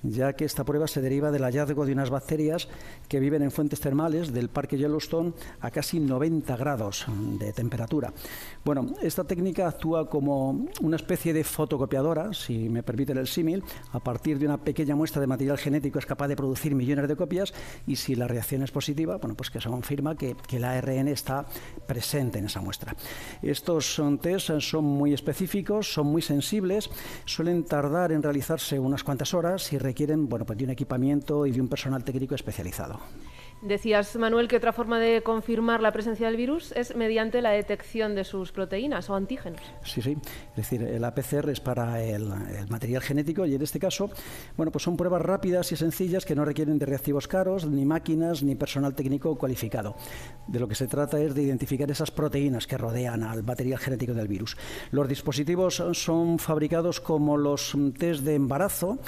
[SPEAKER 5] ya que esta prueba se deriva del hallazgo de unas bacterias que viven en fuentes termales del Parque Yellowstone a casi 90 grados de temperatura. Bueno, esta técnica actúa como una especie de fotocopiadora, si me permiten el símil, a partir de una pequeña muestra de material genético es capaz de producir millones de copias y si la reacción es positiva, bueno, pues que se confirma que, que el ARN está presente en esa muestra. Estos son test son muy específicos, son muy sensibles, suelen tardar en realizarse unas cuantas horas y requieren pues de un equipamiento y de un personal técnico especializado.
[SPEAKER 1] Decías, Manuel, que otra forma de confirmar la presencia del virus es mediante la detección de sus proteínas o antígenos.
[SPEAKER 5] Sí, sí. Es decir, el APCR es para el, material genético y en este caso, bueno, pues son pruebas rápidas y sencillas que no requieren de reactivos caros, ni máquinas, ni personal técnico cualificado. De lo que se trata es de identificar esas proteínas que rodean al material genético del virus. Los dispositivos son fabricados como los test de embarazo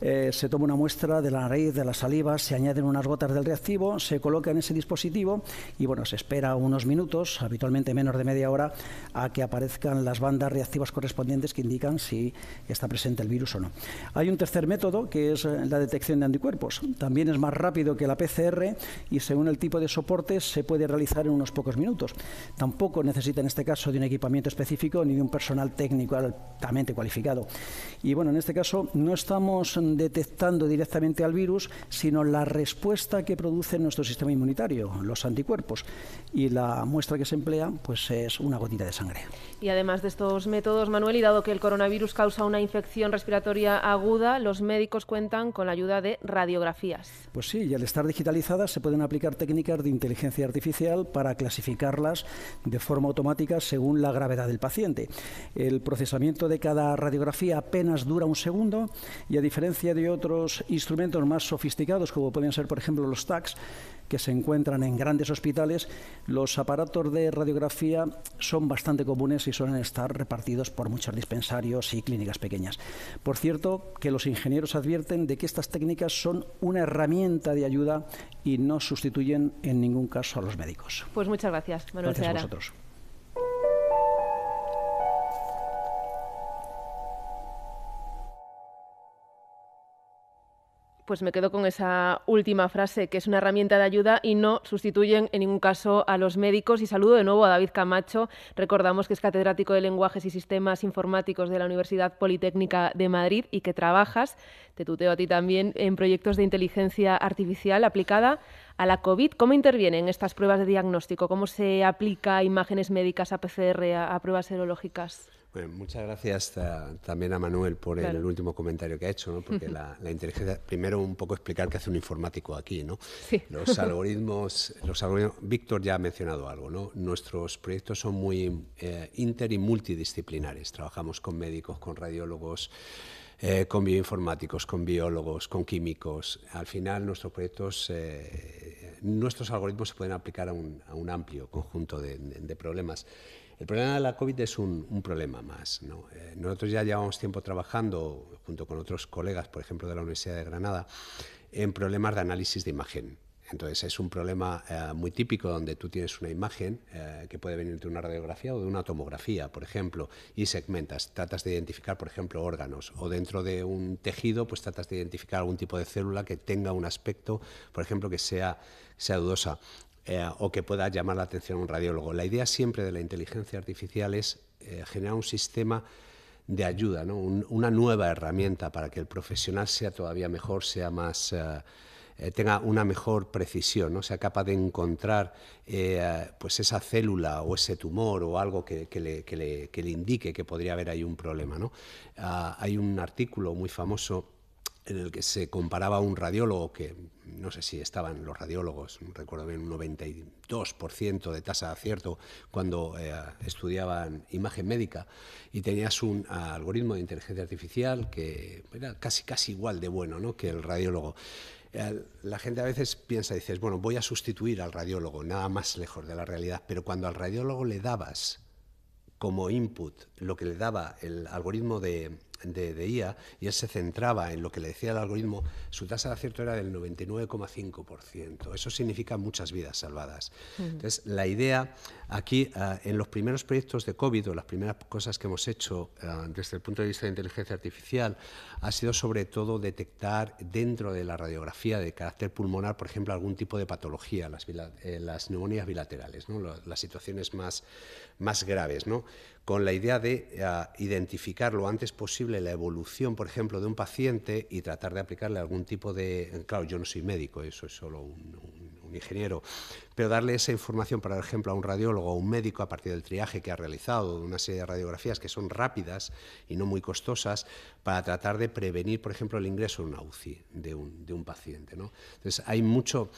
[SPEAKER 5] eh, se toma una muestra de la raíz de la saliva, se añaden unas gotas del reactivo, se coloca en ese dispositivo y bueno, se espera unos minutos, habitualmente menos de media hora, a que aparezcan las bandas reactivas correspondientes que indican si está presente el virus o no. Hay un tercer método que es eh, la detección de anticuerpos. También es más rápido que la PCR y según el tipo de soporte se puede realizar en unos pocos minutos. Tampoco necesita en este caso de un equipamiento específico ni de un personal técnico altamente cualificado. Y bueno, en este caso no estamos detectando directamente al virus, sino la respuesta que produce nuestro sistema inmunitario, los anticuerpos. Y la muestra que se emplea pues, es una gotita de sangre.
[SPEAKER 1] Y además de estos métodos, Manuel, y dado que el coronavirus causa una infección respiratoria aguda, los médicos cuentan con la ayuda de radiografías.
[SPEAKER 5] Pues sí, y al estar digitalizadas se pueden aplicar técnicas de inteligencia artificial para clasificarlas de forma automática según la gravedad del paciente. El procesamiento de cada radiografía apenas dura un segundo y a diferencia de otros instrumentos más sofisticados, como pueden ser, por ejemplo, los TACs, que se encuentran en grandes hospitales, los aparatos de radiografía son bastante comunes y suelen estar repartidos por muchos dispensarios y clínicas pequeñas. Por cierto, que los ingenieros advierten de que estas técnicas son una herramienta de ayuda y no sustituyen en ningún caso a los médicos.
[SPEAKER 1] Pues muchas gracias, Manuel gracias a vosotros. pues me quedo con esa última frase, que es una herramienta de ayuda y no sustituyen en ningún caso a los médicos. Y saludo de nuevo a David Camacho. Recordamos que es catedrático de lenguajes y sistemas informáticos de la Universidad Politécnica de Madrid y que trabajas, te tuteo a ti también, en proyectos de inteligencia artificial aplicada a la COVID. ¿Cómo intervienen estas pruebas de diagnóstico? ¿Cómo se aplica imágenes médicas, a PCR, a, a pruebas serológicas?
[SPEAKER 6] Pues muchas gracias también a Manuel por el último comentario que ha hecho, ¿no? porque la, *laughs* inteligencia, primero un poco explicar qué hace un informático aquí, ¿no? *laughs* Los algoritmos, los Víctor ya ha mencionado algo, ¿no? Nuestros proyectos son muy eh, inter y multidisciplinares. Trabajamos con médicos, con radiólogos, eh, con bioinformáticos, con biólogos, con químicos. Al final, nuestros proyectos, eh, nuestros algoritmos se pueden aplicar a un, amplio conjunto de problemas. El problema de la COVID es un, problema más. Eh, nosotros ya llevamos tiempo trabajando, junto con otros colegas, por ejemplo, de la Universidad de Granada, en problemas de análisis de imagen. Entonces es un problema eh, muy típico donde tú tienes una imagen eh, que puede venir de una radiografía o de una tomografía, por ejemplo, y segmentas, tratas de identificar, por ejemplo, órganos o dentro de un tejido, pues tratas de identificar algún tipo de célula que tenga un aspecto, por ejemplo, que sea dudosa. Eh, o que pueda llamar la atención a un radiólogo. La idea siempre de la inteligencia artificial es eh, generar un sistema de ayuda, una nueva herramienta para que el profesional sea todavía mejor, sea más... Eh, tenga una mejor precisión, ¿no? sea capaz de encontrar pues esa célula o ese tumor o algo que, le, indique que podría haber ahí un problema. Ah, hay un artículo muy famoso en el que se comparaba un radiólogo que no sé si estaban los radiólogos, recuerdo bien, un 92% de tasa de acierto cuando eh, estudiaban imagen médica y tenías un algoritmo de inteligencia artificial que era casi, casi igual de bueno ¿no? que el radiólogo. Eh, la gente a veces piensa, dices, bueno, voy a sustituir al radiólogo, nada más lejos de la realidad, pero cuando al radiólogo le dabas como input lo que le daba el algoritmo de de, IA y él se centraba en lo que le decía el algoritmo, su tasa de acierto era del 99,5%. Eso significa muchas vidas salvadas. Entonces, la idea Aquí, eh, en los primeros proyectos de COVID, o las primeras cosas que hemos hecho eh, desde el punto de vista de inteligencia artificial, ha sido sobre todo detectar dentro de la radiografía de carácter pulmonar, por ejemplo, algún tipo de patología, las, eh, las neumonías bilaterales, las situaciones más, más graves, con la idea de identificar lo antes posible la evolución, por ejemplo, de un paciente y tratar de aplicarle algún tipo de... Claro, yo no soy médico, eso es solo un ingeniero, pero darle esa información, por ejemplo, a un radiólogo o a un médico a partir del triaje que ha realizado, de una serie de radiografías que son rápidas y no muy costosas, para tratar de prevenir, por ejemplo, el ingreso de una UCI de un, paciente. Entonces, hay, mucho,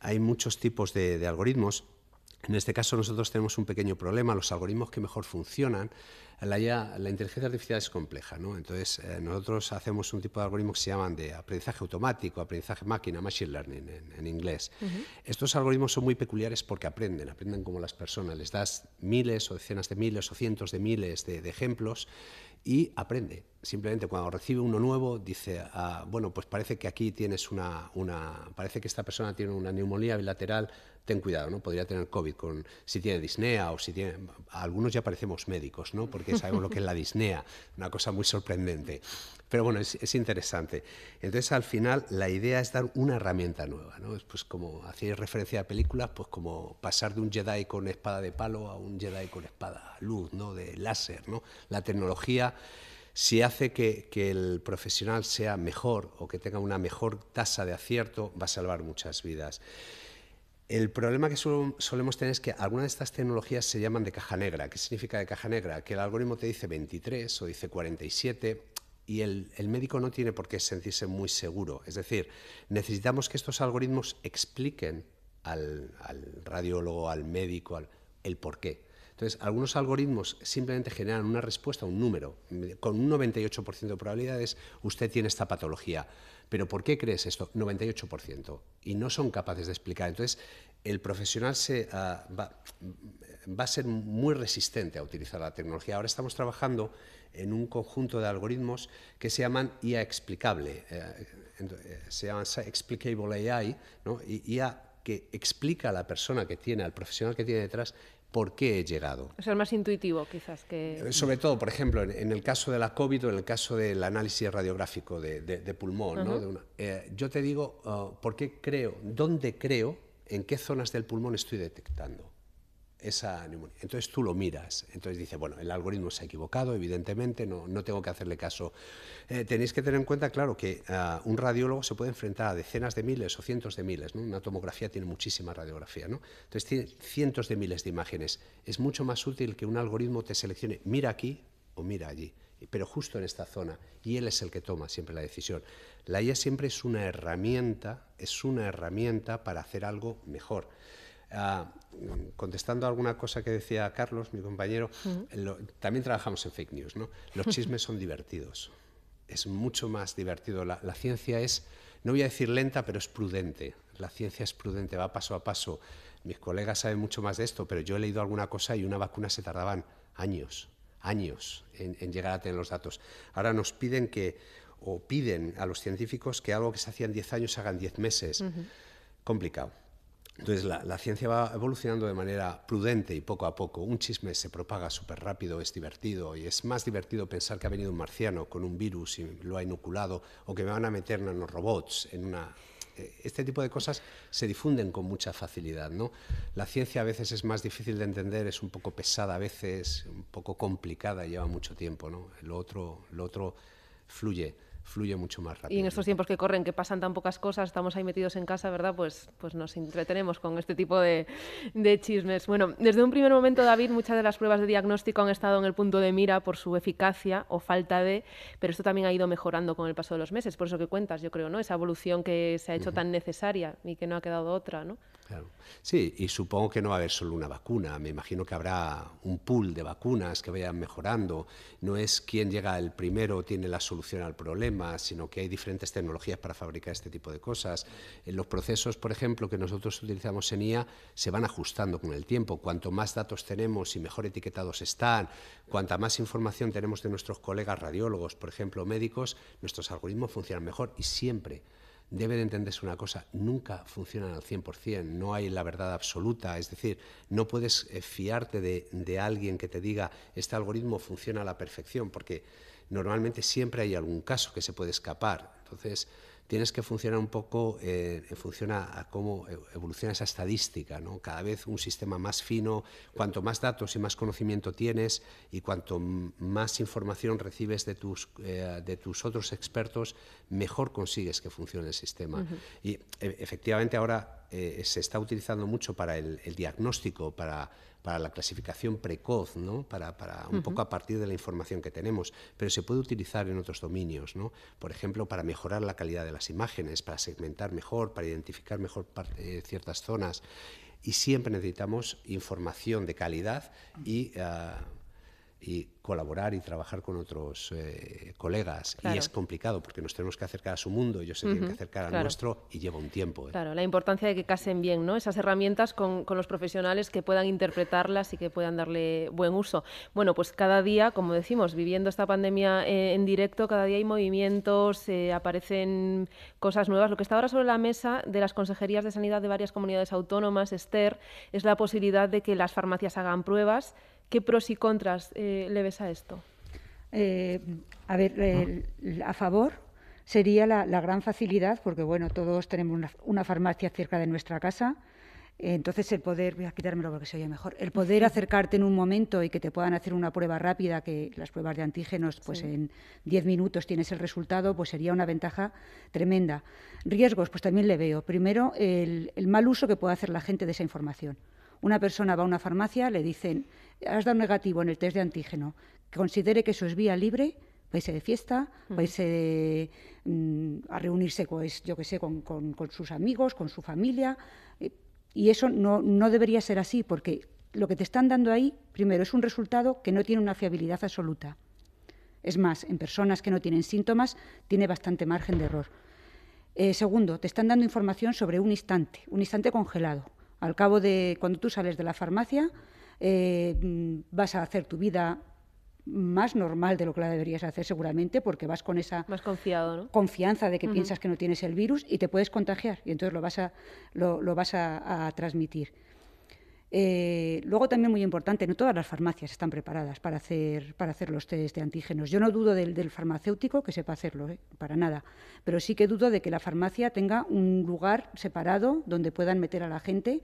[SPEAKER 6] hay muchos tipos de algoritmos. En este caso nosotros tenemos un pequeño problema, los algoritmos que mejor funcionan la, inteligencia artificial es compleja, ¿no? Entonces, eh, nosotros hacemos un tipo de algoritmos que se llaman de aprendizaje automático, aprendizaje máquina, machine learning en, inglés. Estos algoritmos son muy peculiares porque aprenden, aprenden como las personas. Les das miles o decenas de miles o cientos de miles de ejemplos y aprende. Simplemente cuando recibe uno nuevo dice, ah, bueno, pues parece que aquí tienes una, parece que esta persona tiene una neumonía bilateral, ten cuidado, ¿no? Podría tener COVID con, si tiene disnea o si tiene, algunos ya parecemos médicos, ¿no? Porque sabemos lo que es la disnea, una cosa muy sorprendente. Pero bueno, es, interesante. Entonces, al final, la idea es dar una herramienta nueva, ¿no? Es pues como hacéis referencia a películas, pues como pasar de un Jedi con espada de palo a un Jedi con espada luz, ¿no? De láser, ¿no? La tecnología si hace que, que, el profesional sea mejor o que tenga una mejor tasa de acierto, va a salvar muchas vidas. El problema que solemos tener es que algunas de estas tecnologías se llaman de caja negra. ¿Qué significa de caja negra? Que el algoritmo te dice 23 o dice 47 y el, médico no tiene por qué sentirse muy seguro. Es decir, necesitamos que estos algoritmos expliquen al, radiólogo, al médico, el por qué. Entonces, algunos algoritmos simplemente generan una respuesta, un número. Con un 98% de probabilidades, usted tiene esta patología. ¿Pero por qué crees esto? 98%. Y no son capaces de explicar. Entonces, el profesional ah, va a ser muy resistente a utilizar la tecnología. Ahora estamos trabajando en un conjunto de algoritmos que se llaman IA explicable, eh, eh, se llaman Explicable AI, ¿no? IA que explica a la persona que tiene, al profesional que tiene detrás, por qué he llegado.
[SPEAKER 1] O sea, es más intuitivo quizás que... Eh,
[SPEAKER 6] sobre todo, por ejemplo, en, el caso de la COVID o en el caso del análisis radiográfico de, pulmón, yo te digo oh, por qué creo, dónde creo, en qué zonas del pulmón estoy detectando. Entonces tú lo miras, entonces dice, bueno, el algoritmo se ha equivocado, evidentemente, no, no tengo que hacerle caso. Eh, tenéis que tener en cuenta, claro, que ah, un radiólogo se puede enfrentar a decenas de miles o cientos de miles, Una tomografía tiene muchísima radiografía, Entonces tiene cientos de miles de imágenes. Es mucho más útil que un algoritmo te seleccione, mira aquí o mira allí, pero justo en esta zona, y él es el que toma siempre la decisión. La IA siempre es una herramienta, es una herramienta para hacer algo mejor contestando a alguna cosa que decía Carlos, mi compañero, también trabajamos en fake news, Los *laughs* chismes son divertidos. Es mucho más divertido. La, ciencia es, no voy a decir lenta, pero es prudente. La ciencia es prudente, va paso a paso. Mis colegas saben mucho más de esto, pero yo he leído alguna cosa y una vacuna se tardaban años, años en, llegar a tener los datos. Ahora nos piden que, o piden a los científicos que algo que se hacía en 10 años hagan haga en 10 meses. Complicado. Entonces, la, ciencia va evolucionando de manera prudente y poco a poco. Un chisme se propaga súper rápido, es divertido y es más divertido pensar que ha venido un marciano con un virus y lo ha inoculado o que me van a meter en en una... Eh, este tipo de cosas se difunden con mucha facilidad. ¿no? La ciencia a veces es más difícil de entender, es un poco pesada a veces, un poco complicada, lleva mucho tiempo. ¿no? Lo, otro, lo otro fluye fluye mucho más rápido. Y en estos
[SPEAKER 1] tiempos que corren, que pasan tan pocas cosas, estamos ahí metidos en casa, ¿verdad? Pues, pues nos entretenemos con este tipo de, chismes. Bueno, desde un primer momento, David, muchas de las pruebas de diagnóstico han estado en el punto de mira por su eficacia o falta de, pero esto también ha ido mejorando con el paso de los meses, por eso que cuentas, yo creo, ¿no? Esa evolución que se ha hecho tan necesaria y que no ha quedado otra, ¿no?
[SPEAKER 6] Sí, y supongo que no va a haber solo una vacuna, me imagino que habrá un pool de vacunas que vayan mejorando. No es quien llega el primero tiene la solución al problema, sino que hay diferentes tecnologías para fabricar este tipo de cosas. Eh, los procesos, por ejemplo, que nosotros utilizamos en IA se van ajustando con el tiempo. Cuanto más datos tenemos y mejor etiquetados están, cuanta más información tenemos de nuestros colegas radiólogos, por ejemplo, médicos, nuestros algoritmos funcionan mejor y siempre debe de entenderse una cosa, nunca funcionan al 100%, no hay la verdad absoluta, es decir, no puedes eh, fiarte de, de alguien que te diga este algoritmo funciona a la perfección, porque normalmente siempre hay algún caso que se puede escapar. Entonces, tienes que funcionar un poco eh, en función a, cómo evoluciona esa estadística, ¿no? Cada vez un sistema más fino, cuanto más datos y más conocimiento tienes y cuanto más información recibes de tus, eh, de tus otros expertos, mejor consigues que funcione el sistema. Y e, efectivamente ahora eh, se está utilizando mucho para el, el diagnóstico, para para la clasificación precoz, ¿no? para, un poco a partir de la información que tenemos, pero se puede utilizar en otros dominios, ¿no? por ejemplo, para mejorar la calidad de las imágenes, para segmentar mejor, para identificar mejor eh, ciertas zonas. Y siempre necesitamos información de calidad y... Ah, y colaborar y trabajar con otros eh, colegas. Y es complicado porque nos tenemos que acercar a su mundo, ellos se tienen que acercar al nuestro y lleva un tiempo. ¿eh?
[SPEAKER 1] Claro, la importancia de que casen bien ¿no? esas herramientas con, con, los profesionales que puedan interpretarlas y que puedan darle buen uso. Bueno, pues cada día, como decimos, viviendo esta pandemia eh, en directo, cada día hay movimientos, aparecen cosas nuevas. Lo que está ahora sobre la mesa de las consejerías de sanidad de varias comunidades autónomas, Esther, es la posibilidad de que las farmacias hagan pruebas ¿Qué pros y contras eh, le ves a esto?
[SPEAKER 3] Eh, a ver, a favor sería la, gran facilidad, porque bueno, todos tenemos una, farmacia cerca de nuestra casa, eh, entonces el poder, voy a quitármelo porque se oye mejor, el poder acercarte en un momento y que te puedan hacer una prueba rápida, que las pruebas de antígenos, pues en 10 minutos tienes el resultado, pues sería una ventaja tremenda. Riesgos, pues también le veo. Primero, el, el mal uso que puede hacer la gente de esa información. Una persona va a una farmacia, le dicen, has dado negativo en el test de antígeno, que considere que eso es vía libre, va irse de fiesta, puede a irse a reunirse pues, yo que sé, con, sus amigos, con su familia. Eh, y eso no, debería ser así, porque lo que te están dando ahí, primero, es un resultado que no tiene una fiabilidad absoluta. Es más, en personas que no tienen síntomas tiene bastante margen de error. Eh, segundo, te están dando información sobre un instante, un instante congelado. Al cabo de cuando tú sales de la farmacia, eh, mm, vas a hacer tu vida más normal de lo que la deberías hacer seguramente porque vas con esa más confiado, confianza de que piensas que no tienes el virus y te puedes contagiar y entonces lo vas a, lo, vas a transmitir. Eh, luego también muy importante, no todas las farmacias están preparadas para hacer, para hacer los test de antígenos. Yo no dudo del, farmacéutico que sepa hacerlo, ¿eh? para nada, pero sí que dudo de que la farmacia tenga un lugar separado donde puedan meter a la gente.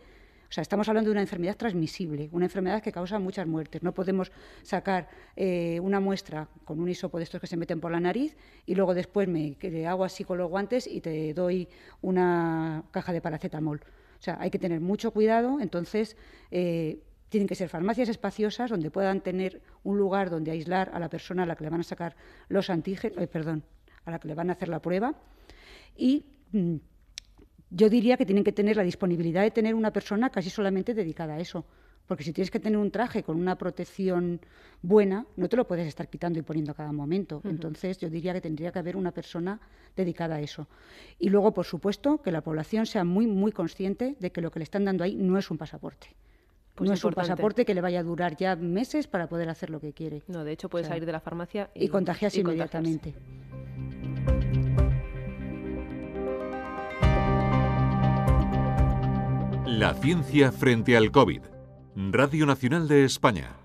[SPEAKER 3] O sea, estamos hablando de una enfermedad transmisible, una enfermedad que causa muchas muertes. No podemos sacar eh, una muestra con un hisopo de estos que se meten por la nariz y luego después me hago así con los guantes y te doy una caja de paracetamol. O sea, hay que tener mucho cuidado, entonces eh, tienen que ser farmacias espaciosas donde puedan tener un lugar donde aislar a la persona a la que le van a sacar los antígenos, eh, perdón, a la que le van a hacer la prueba. Y mm, yo diría que tienen que tener la disponibilidad de tener una persona casi solamente dedicada a eso. Porque si tienes que tener un traje con una protección buena, no te lo puedes estar quitando y poniendo a cada momento. Entonces, yo diría que tendría que haber una persona dedicada a eso. Y luego, por supuesto, que la población sea muy, muy consciente de que lo que le están dando ahí no es un pasaporte.
[SPEAKER 1] Pues no es un pasaporte
[SPEAKER 3] que le vaya a durar ya meses para poder hacer lo que quiere. No, de hecho, puedes salir de la farmacia y, contagiarse inmediatamente.
[SPEAKER 4] La ciencia frente al COVID
[SPEAKER 2] Radio Nacional de España.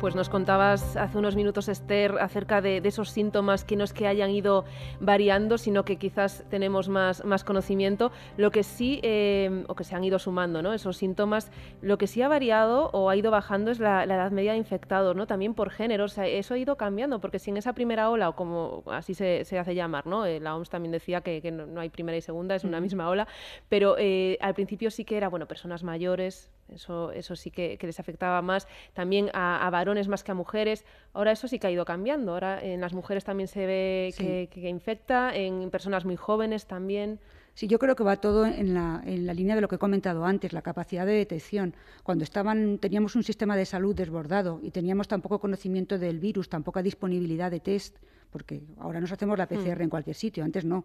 [SPEAKER 1] Pues nos contabas hace unos minutos, Esther, acerca de, esos síntomas que no es que hayan ido variando, sino que quizás tenemos más, conocimiento. Lo que sí, eh, o que se han ido sumando, ¿no? Esos síntomas, lo que sí ha variado o ha ido bajando es la, edad media de infectados, ¿no? También por género, eso ha ido cambiando, porque si en esa primera ola, o como así se, hace llamar, ¿no? Eh, la OMS también decía que, no, hay primera y segunda, es una misma ola, pero eh, al principio sí que era, bueno, personas mayores, eso, sí que, les afectaba más también a, varones más que a mujeres. Ahora eso sí que ha ido cambiando. Ahora en las mujeres también se ve que, infecta, en personas muy jóvenes también.
[SPEAKER 3] Sí, yo creo que va todo en la, línea de lo que he comentado antes, la capacidad de detección. Cuando estaban, teníamos un sistema de salud desbordado y teníamos tan poco conocimiento del virus, tan poca disponibilidad de test, porque ahora nos hacemos la mm. PCR en cualquier sitio, antes no.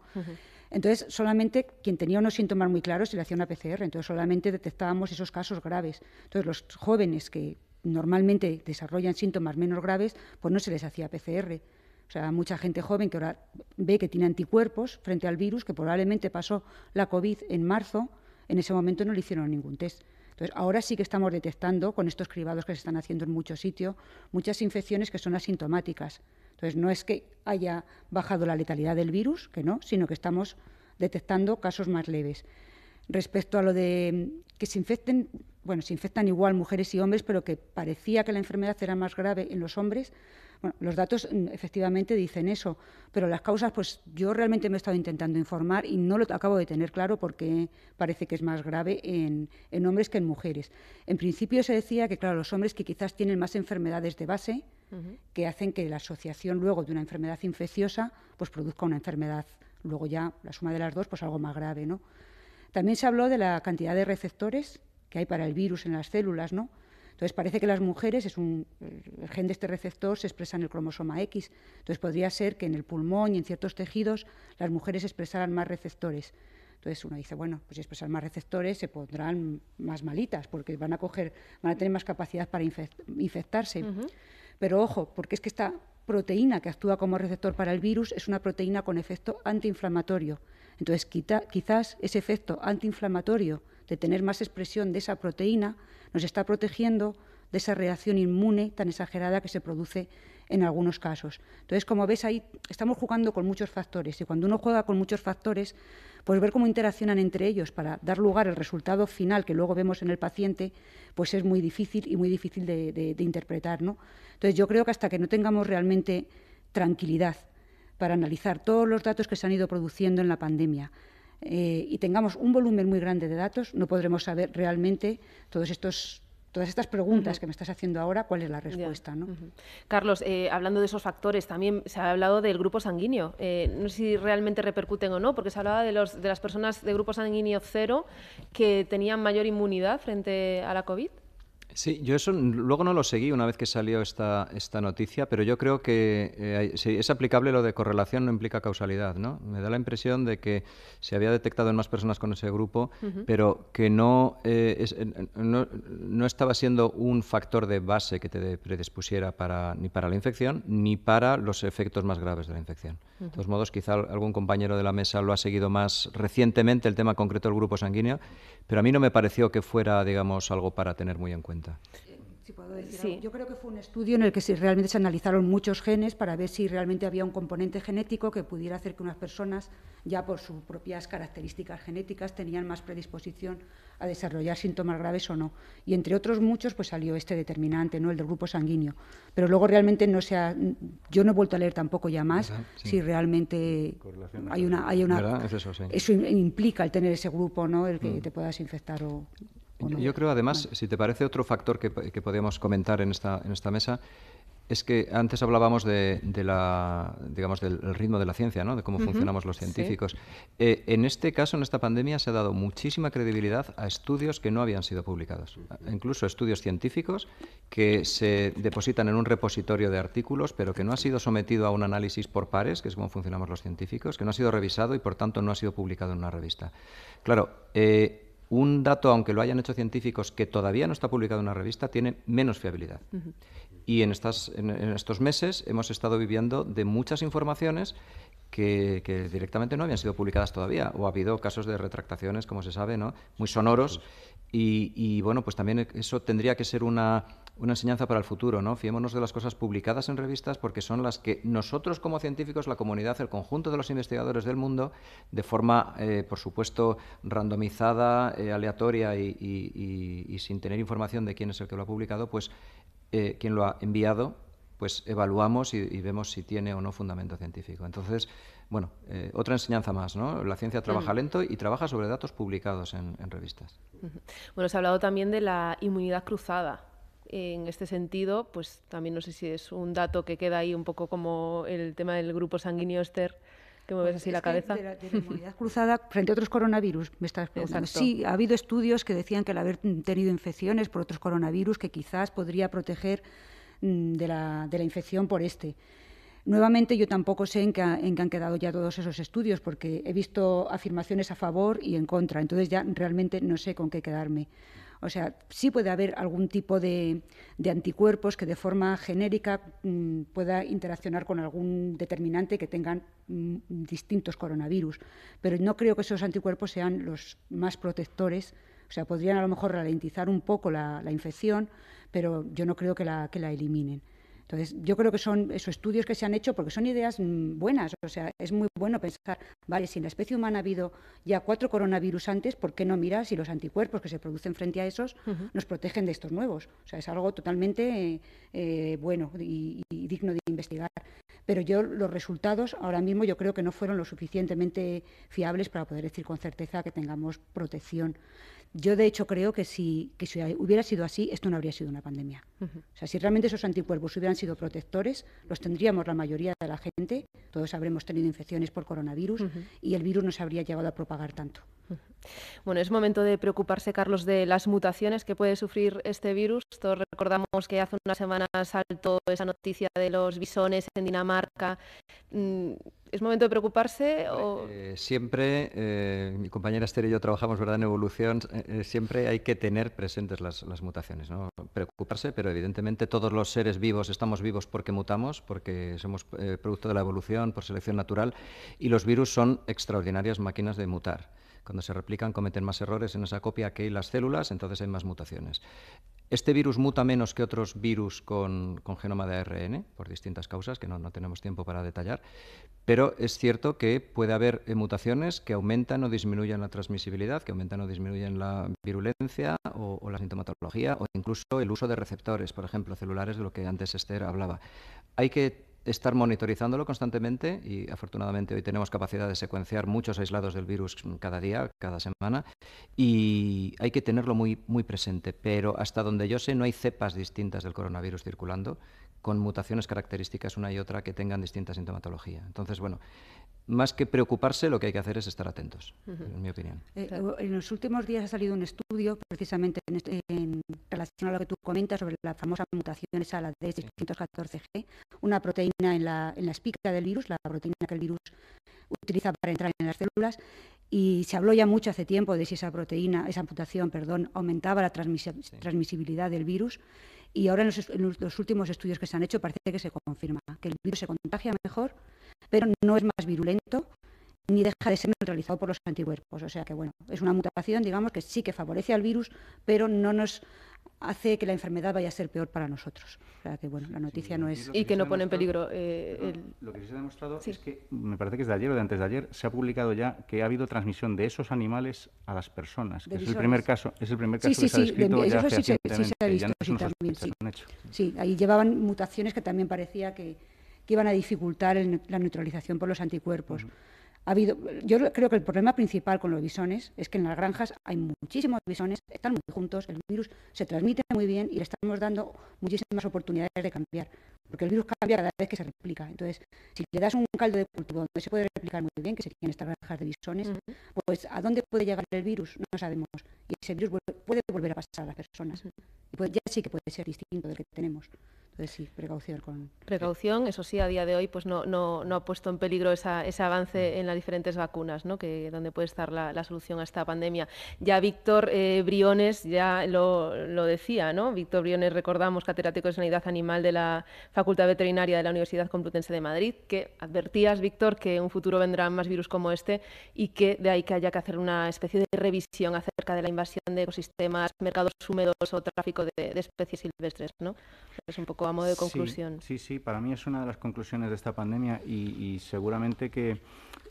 [SPEAKER 3] Entonces, solamente quien tenía unos síntomas muy claros se le hacía una PCR, entonces solamente detectábamos esos casos graves. Entonces, los jóvenes que normalmente desarrollan síntomas menos graves, pues no se les hacía PCR. O sea, mucha gente joven que ahora ve que tiene anticuerpos frente al virus, que probablemente pasó la COVID en marzo, en ese momento no le hicieron ningún test. Entonces, ahora sí que estamos detectando, con estos cribados que se están haciendo en muchos sitios, muchas infecciones que son asintomáticas. Entonces, no es que haya bajado la letalidad del virus, que no, sino que estamos detectando casos más leves. Respecto a lo de mm, que se infecten, bueno, se infectan igual mujeres y hombres, pero que parecía que la enfermedad era más grave en los hombres, bueno, los datos mm, efectivamente dicen eso, pero las causas, pues yo realmente me he estado intentando informar y no lo acabo de tener claro porque parece que es más grave en, hombres que en mujeres. En principio se decía que, claro, los hombres que quizás tienen más enfermedades de base, que hacen que la asociación luego de una enfermedad infecciosa, pues produzca una enfermedad, luego ya la suma de las dos, pues algo más grave, ¿no? También se habló de la cantidad de receptores que hay para el virus en las células, ¿no? Entonces parece que las mujeres, es un, el gen de este receptor se expresa en el cromosoma X, entonces podría ser que en el pulmón y en ciertos tejidos las mujeres expresaran más receptores. Entonces uno dice, bueno, pues si expresan más receptores se pondrán más malitas porque van a, tener más capacidad para infectarse. Pero ojo, porque es que esta proteína que actúa como receptor para el virus es una proteína con efecto antiinflamatorio. Entonces quizás ese efecto antiinflamatorio de tener más expresión de esa proteína nos está protegiendo de esa reacción inmune tan exagerada que se produce en algunos casos. Entonces, como ves ahí, estamos jugando con muchos factores y cuando uno juega con muchos factores, pues ver cómo interaccionan entre ellos para dar lugar al resultado final que luego vemos en el paciente, pues es muy difícil y muy difícil de, interpretar. Entonces, yo creo que hasta que no tengamos realmente tranquilidad para analizar todos los datos que se han ido produciendo en la pandemia, eh, y tengamos un volumen muy grande de datos, no podremos saber realmente todos estos todas estas preguntas que me estás haciendo ahora, cuál es la respuesta. ¿no?
[SPEAKER 1] Carlos, eh, hablando de esos factores, también se ha hablado del grupo sanguíneo. Eh, no sé si realmente repercuten o no, porque se hablaba de, de las personas de grupo sanguíneo cero que tenían mayor inmunidad frente a la COVID.
[SPEAKER 2] Sí, yo eso luego no lo seguí una vez que salió esta, esta noticia, pero yo creo que eh, si es aplicable lo de correlación no implica causalidad, ¿no? Me da la impresión de que se había detectado en más personas con ese grupo, pero que eh, no, no, estaba siendo un factor de base que te predispusiera para, ni para la infección ni para los efectos más graves de la infección. De todos modos, quizá algún compañero de la mesa lo ha seguido más recientemente, el tema concreto del grupo sanguíneo, pero a mí no me pareció que fuera, digamos, algo para tener muy en cuenta.
[SPEAKER 3] Yo creo que fue un estudio en el que realmente se analizaron muchos genes para ver si realmente había un componente genético que pudiera hacer que unas personas, ya por sus propias características genéticas, tenían más predisposición a desarrollar síntomas graves o no. Y entre otros muchos, pues salió este determinante, ¿no? El del grupo sanguíneo. Pero luego realmente no se ha, yo no he vuelto a leer tampoco ya más si realmente hay una, hay una, eso, implica el tener ese grupo, ¿no? El que mm. te puedas infectar o
[SPEAKER 2] yo creo, además, si te parece, otro factor que, que comentar en esta, en esta mesa es que antes hablábamos de, la, digamos, del ritmo de la ciencia, ¿no? de cómo funcionamos los científicos. Eh, en este caso, en esta pandemia, se ha dado muchísima credibilidad a estudios que no habían sido publicados, incluso estudios científicos que se depositan en un repositorio de artículos, pero que no ha sido sometido a un análisis por pares, que es como funcionamos los científicos, que no ha sido revisado y, por tanto, no ha sido publicado en una revista. Claro, eh, un dato, aunque lo hayan hecho científicos, que todavía no está publicado en una revista, tiene menos fiabilidad. Y en estos meses hemos estado viviendo de muchas informaciones que, directamente no habían sido publicadas todavía, o ha habido casos de retractaciones, como se sabe, muy sonoros. Y, bueno, pues también eso tendría que ser una, enseñanza para el futuro, ¿no? Fiémonos de las cosas publicadas en revistas porque son las que nosotros como científicos, la comunidad, el conjunto de los investigadores del mundo, de forma, eh, por supuesto, randomizada, eh, aleatoria y, sin tener información de quién es el que lo ha publicado, pues eh, quien lo ha enviado pues evaluamos y, vemos si tiene o no fundamento científico. Entonces, bueno, eh, otra enseñanza más, ¿no? La ciencia trabaja lento y trabaja sobre datos publicados en, revistas.
[SPEAKER 1] Bueno, se ha hablado también de la inmunidad cruzada. En este sentido, pues también no sé si es un dato que queda ahí un poco como el tema del grupo sanguíneo Ester que mueves pues así la cabeza. De la, inmunidad
[SPEAKER 3] cruzada frente a otros coronavirus, me estás preguntando. Sí, ha habido estudios que decían que al haber tenido infecciones por otros coronavirus que quizás podría proteger Mm, de la, infección por este. Nuevamente, yo tampoco sé en qué, han quedado ya todos esos estudios, porque he visto afirmaciones a favor y en contra, entonces ya realmente no sé con qué quedarme. O sea, sí puede haber algún tipo de, anticuerpos que de forma genérica mm, pueda interaccionar con algún determinante que tengan mm, distintos coronavirus, pero no creo que esos anticuerpos sean los más protectores. O sea, podrían a lo mejor ralentizar un poco la infección, pero yo no creo que la, que la eliminen. Entonces, yo creo que son esos estudios que se han hecho porque son ideas mm, buenas. O sea, es muy bueno pensar, vale, si en la especie humana ha habido ya cuatro coronavirus antes, ¿por qué no mirar si los anticuerpos que se producen frente a esos nos protegen de estos nuevos? O sea, es algo totalmente eh, bueno y, digno de investigar pero yo los resultados ahora mismo yo creo que no fueron lo suficientemente fiables para poder decir con certeza que tengamos protección. Yo de hecho creo que si, hubiera sido así, esto no habría sido una pandemia. O sea, si realmente esos anticuerpos hubieran sido protectores, los tendríamos la mayoría de la gente, todos habremos tenido infecciones por coronavirus y el virus no se habría llegado a propagar tanto.
[SPEAKER 1] Bueno, es momento de preocuparse, Carlos, de las mutaciones que puede sufrir este virus. Todos recordamos que hace unas semanas saltó esa noticia de los bisones en Dinamarca. Mm, ¿Es momento de preocuparse? O...
[SPEAKER 2] Eh, siempre, eh, mi compañera Esther y yo trabajamos ¿verdad? en evolución, eh, siempre hay que tener presentes las, las mutaciones, ¿no? preocuparse, pero evidentemente todos los seres vivos estamos vivos porque mutamos, porque somos producto de la evolución, por selección natural, y los virus son extraordinarias máquinas de mutar. Cuando se replican cometen más errores en esa copia que las células, entonces hay más mutaciones. Este virus muta menos que otros virus con, genoma de ARN, por distintas causas que no, tenemos tiempo para detallar, pero es cierto que puede haber eh, mutaciones que aumentan o disminuyen la transmisibilidad, que aumentan o disminuyen la virulencia o, la sintomatología o incluso el uso de receptores, por ejemplo, celulares de lo que antes Esther hablaba. Hay que estar monitorizándolo constantemente y afortunadamente hoy tenemos capacidad de secuenciar muchos aislados del virus cada día, cada semana y hay que tenerlo muy, muy presente. Pero hasta donde yo sé no hay cepas distintas del coronavirus circulando con mutaciones características una y otra que tengan distinta sintomatología. Entonces, bueno, más que preocuparse, lo que hay que hacer es estar atentos, en mi opinión.
[SPEAKER 3] Eh, en los últimos días ha salido un estudio precisamente en, relación a lo que tú comentas sobre la famosa mutación esa, la D614G, una proteína en la, en la espica del virus, la proteína que el virus utiliza para entrar en las células, y se habló ya mucho hace tiempo de si esa proteína, esa mutación, perdón, aumentaba la transmisibilidad del virus. Y ahora en los, en los últimos estudios que se han hecho parece que se confirma que el virus se contagia mejor pero no es más virulento ni deja de ser neutralizado por los anticuerpos. O sea que, bueno, es una mutación, digamos, que sí que favorece al virus, pero no nos hace que la enfermedad vaya a ser peor para nosotros. O sea que, bueno, la noticia no es... y que no pone en peligro
[SPEAKER 4] eh, Lo que se ha demostrado es que, me parece que es de ayer o de antes de ayer, se ha publicado ya que ha habido transmisión de esos animales a las personas, es el primer caso, es el primer caso sí, que se ha descrito de, ya sí, se, ha visto, sí, sí.
[SPEAKER 3] sí, ahí llevaban mutaciones que también parecía que que iban a dificultar la neutralización por los anticuerpos. Ha habido, yo creo que el problema principal con los bisones es que en las granjas hay muchísimos bisones, están muy juntos, el virus se transmite muy bien y le estamos dando muchísimas oportunidades de cambiar, porque el virus cambia cada vez que se replica. Entonces, si le das un caldo de cultivo donde se puede replicar muy bien, que quieren estas granjas de bisones, pues a dónde puede llegar el virus no sabemos. Y ese virus puede volver a pasar a las personas. pues, ya sí que puede ser distinto del que tenemos precaución
[SPEAKER 1] Precaución, eso sí, a día de hoy pues no, no, ha puesto en peligro esa, ese avance mm. en las diferentes vacunas, ¿no? que donde puede estar la, solución a esta pandemia. Ya Víctor eh, Briones ya lo, decía, ¿no? Víctor Briones, recordamos, catedrático de Sanidad Animal de la Facultad Veterinaria de la Universidad Complutense de Madrid, que advertías, Víctor, que en un futuro vendrán más virus como este y que de ahí que haya que hacer una especie de revisión acerca de la invasión de ecosistemas, mercados húmedos o tráfico de, de especies silvestres, ¿no? Es un poco a modo de conclusión.
[SPEAKER 4] Sí, sí, para mí es una de las conclusiones de esta pandemia y, seguramente que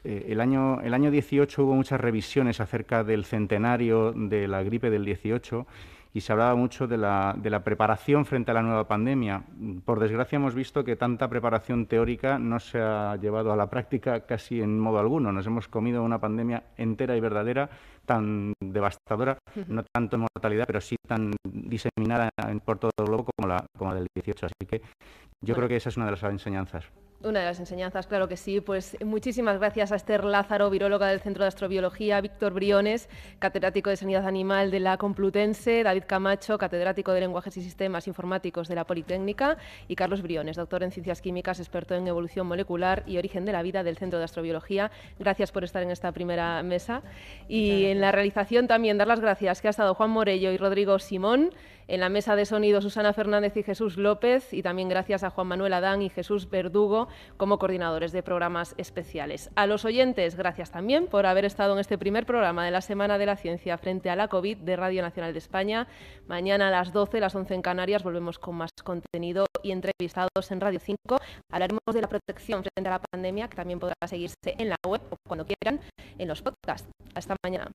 [SPEAKER 4] eh, el, año, el año 18 hubo muchas revisiones acerca del centenario de la gripe del 18 y se hablaba mucho de la, de la, preparación frente a la nueva pandemia. Por desgracia hemos visto que tanta preparación teórica no se ha llevado a la práctica casi en modo alguno. Nos hemos comido una pandemia entera y verdadera, tan devastadora, no tanto en mortalidad, pero sí tan diseminada por todo el globo como la, como la del 18. Así que yo creo que esa es una de las enseñanzas.
[SPEAKER 1] Una de las enseñanzas, claro que sí. Pues muchísimas gracias a Esther Lázaro, viróloga del Centro de Astrobiología, Víctor Briones, catedrático de Sanidad Animal de la Complutense, David Camacho, catedrático de Lenguajes y Sistemas Informáticos de la Politécnica, y Carlos Briones, doctor en Ciencias Químicas, experto en evolución molecular y origen de la vida del Centro de Astrobiología. Gracias por estar en esta primera mesa. Y en la realización también dar las gracias que ha estado Juan Morello y Rodrigo Simón. En la mesa de sonido Susana Fernández y Jesús López y también gracias a Juan Manuel Adán y Jesús Verdugo como coordinadores de programas especiales. A los oyentes, gracias también por haber estado en este primer programa de la Semana de la Ciencia frente a la COVID de Radio Nacional de España. Mañana a las 12, las 11 en Canarias, volvemos con más contenido y entrevistados en Radio 5. Hablaremos de la protección frente a la pandemia, que también podrá seguirse en la web o cuando quieran en los podcasts. Hasta mañana.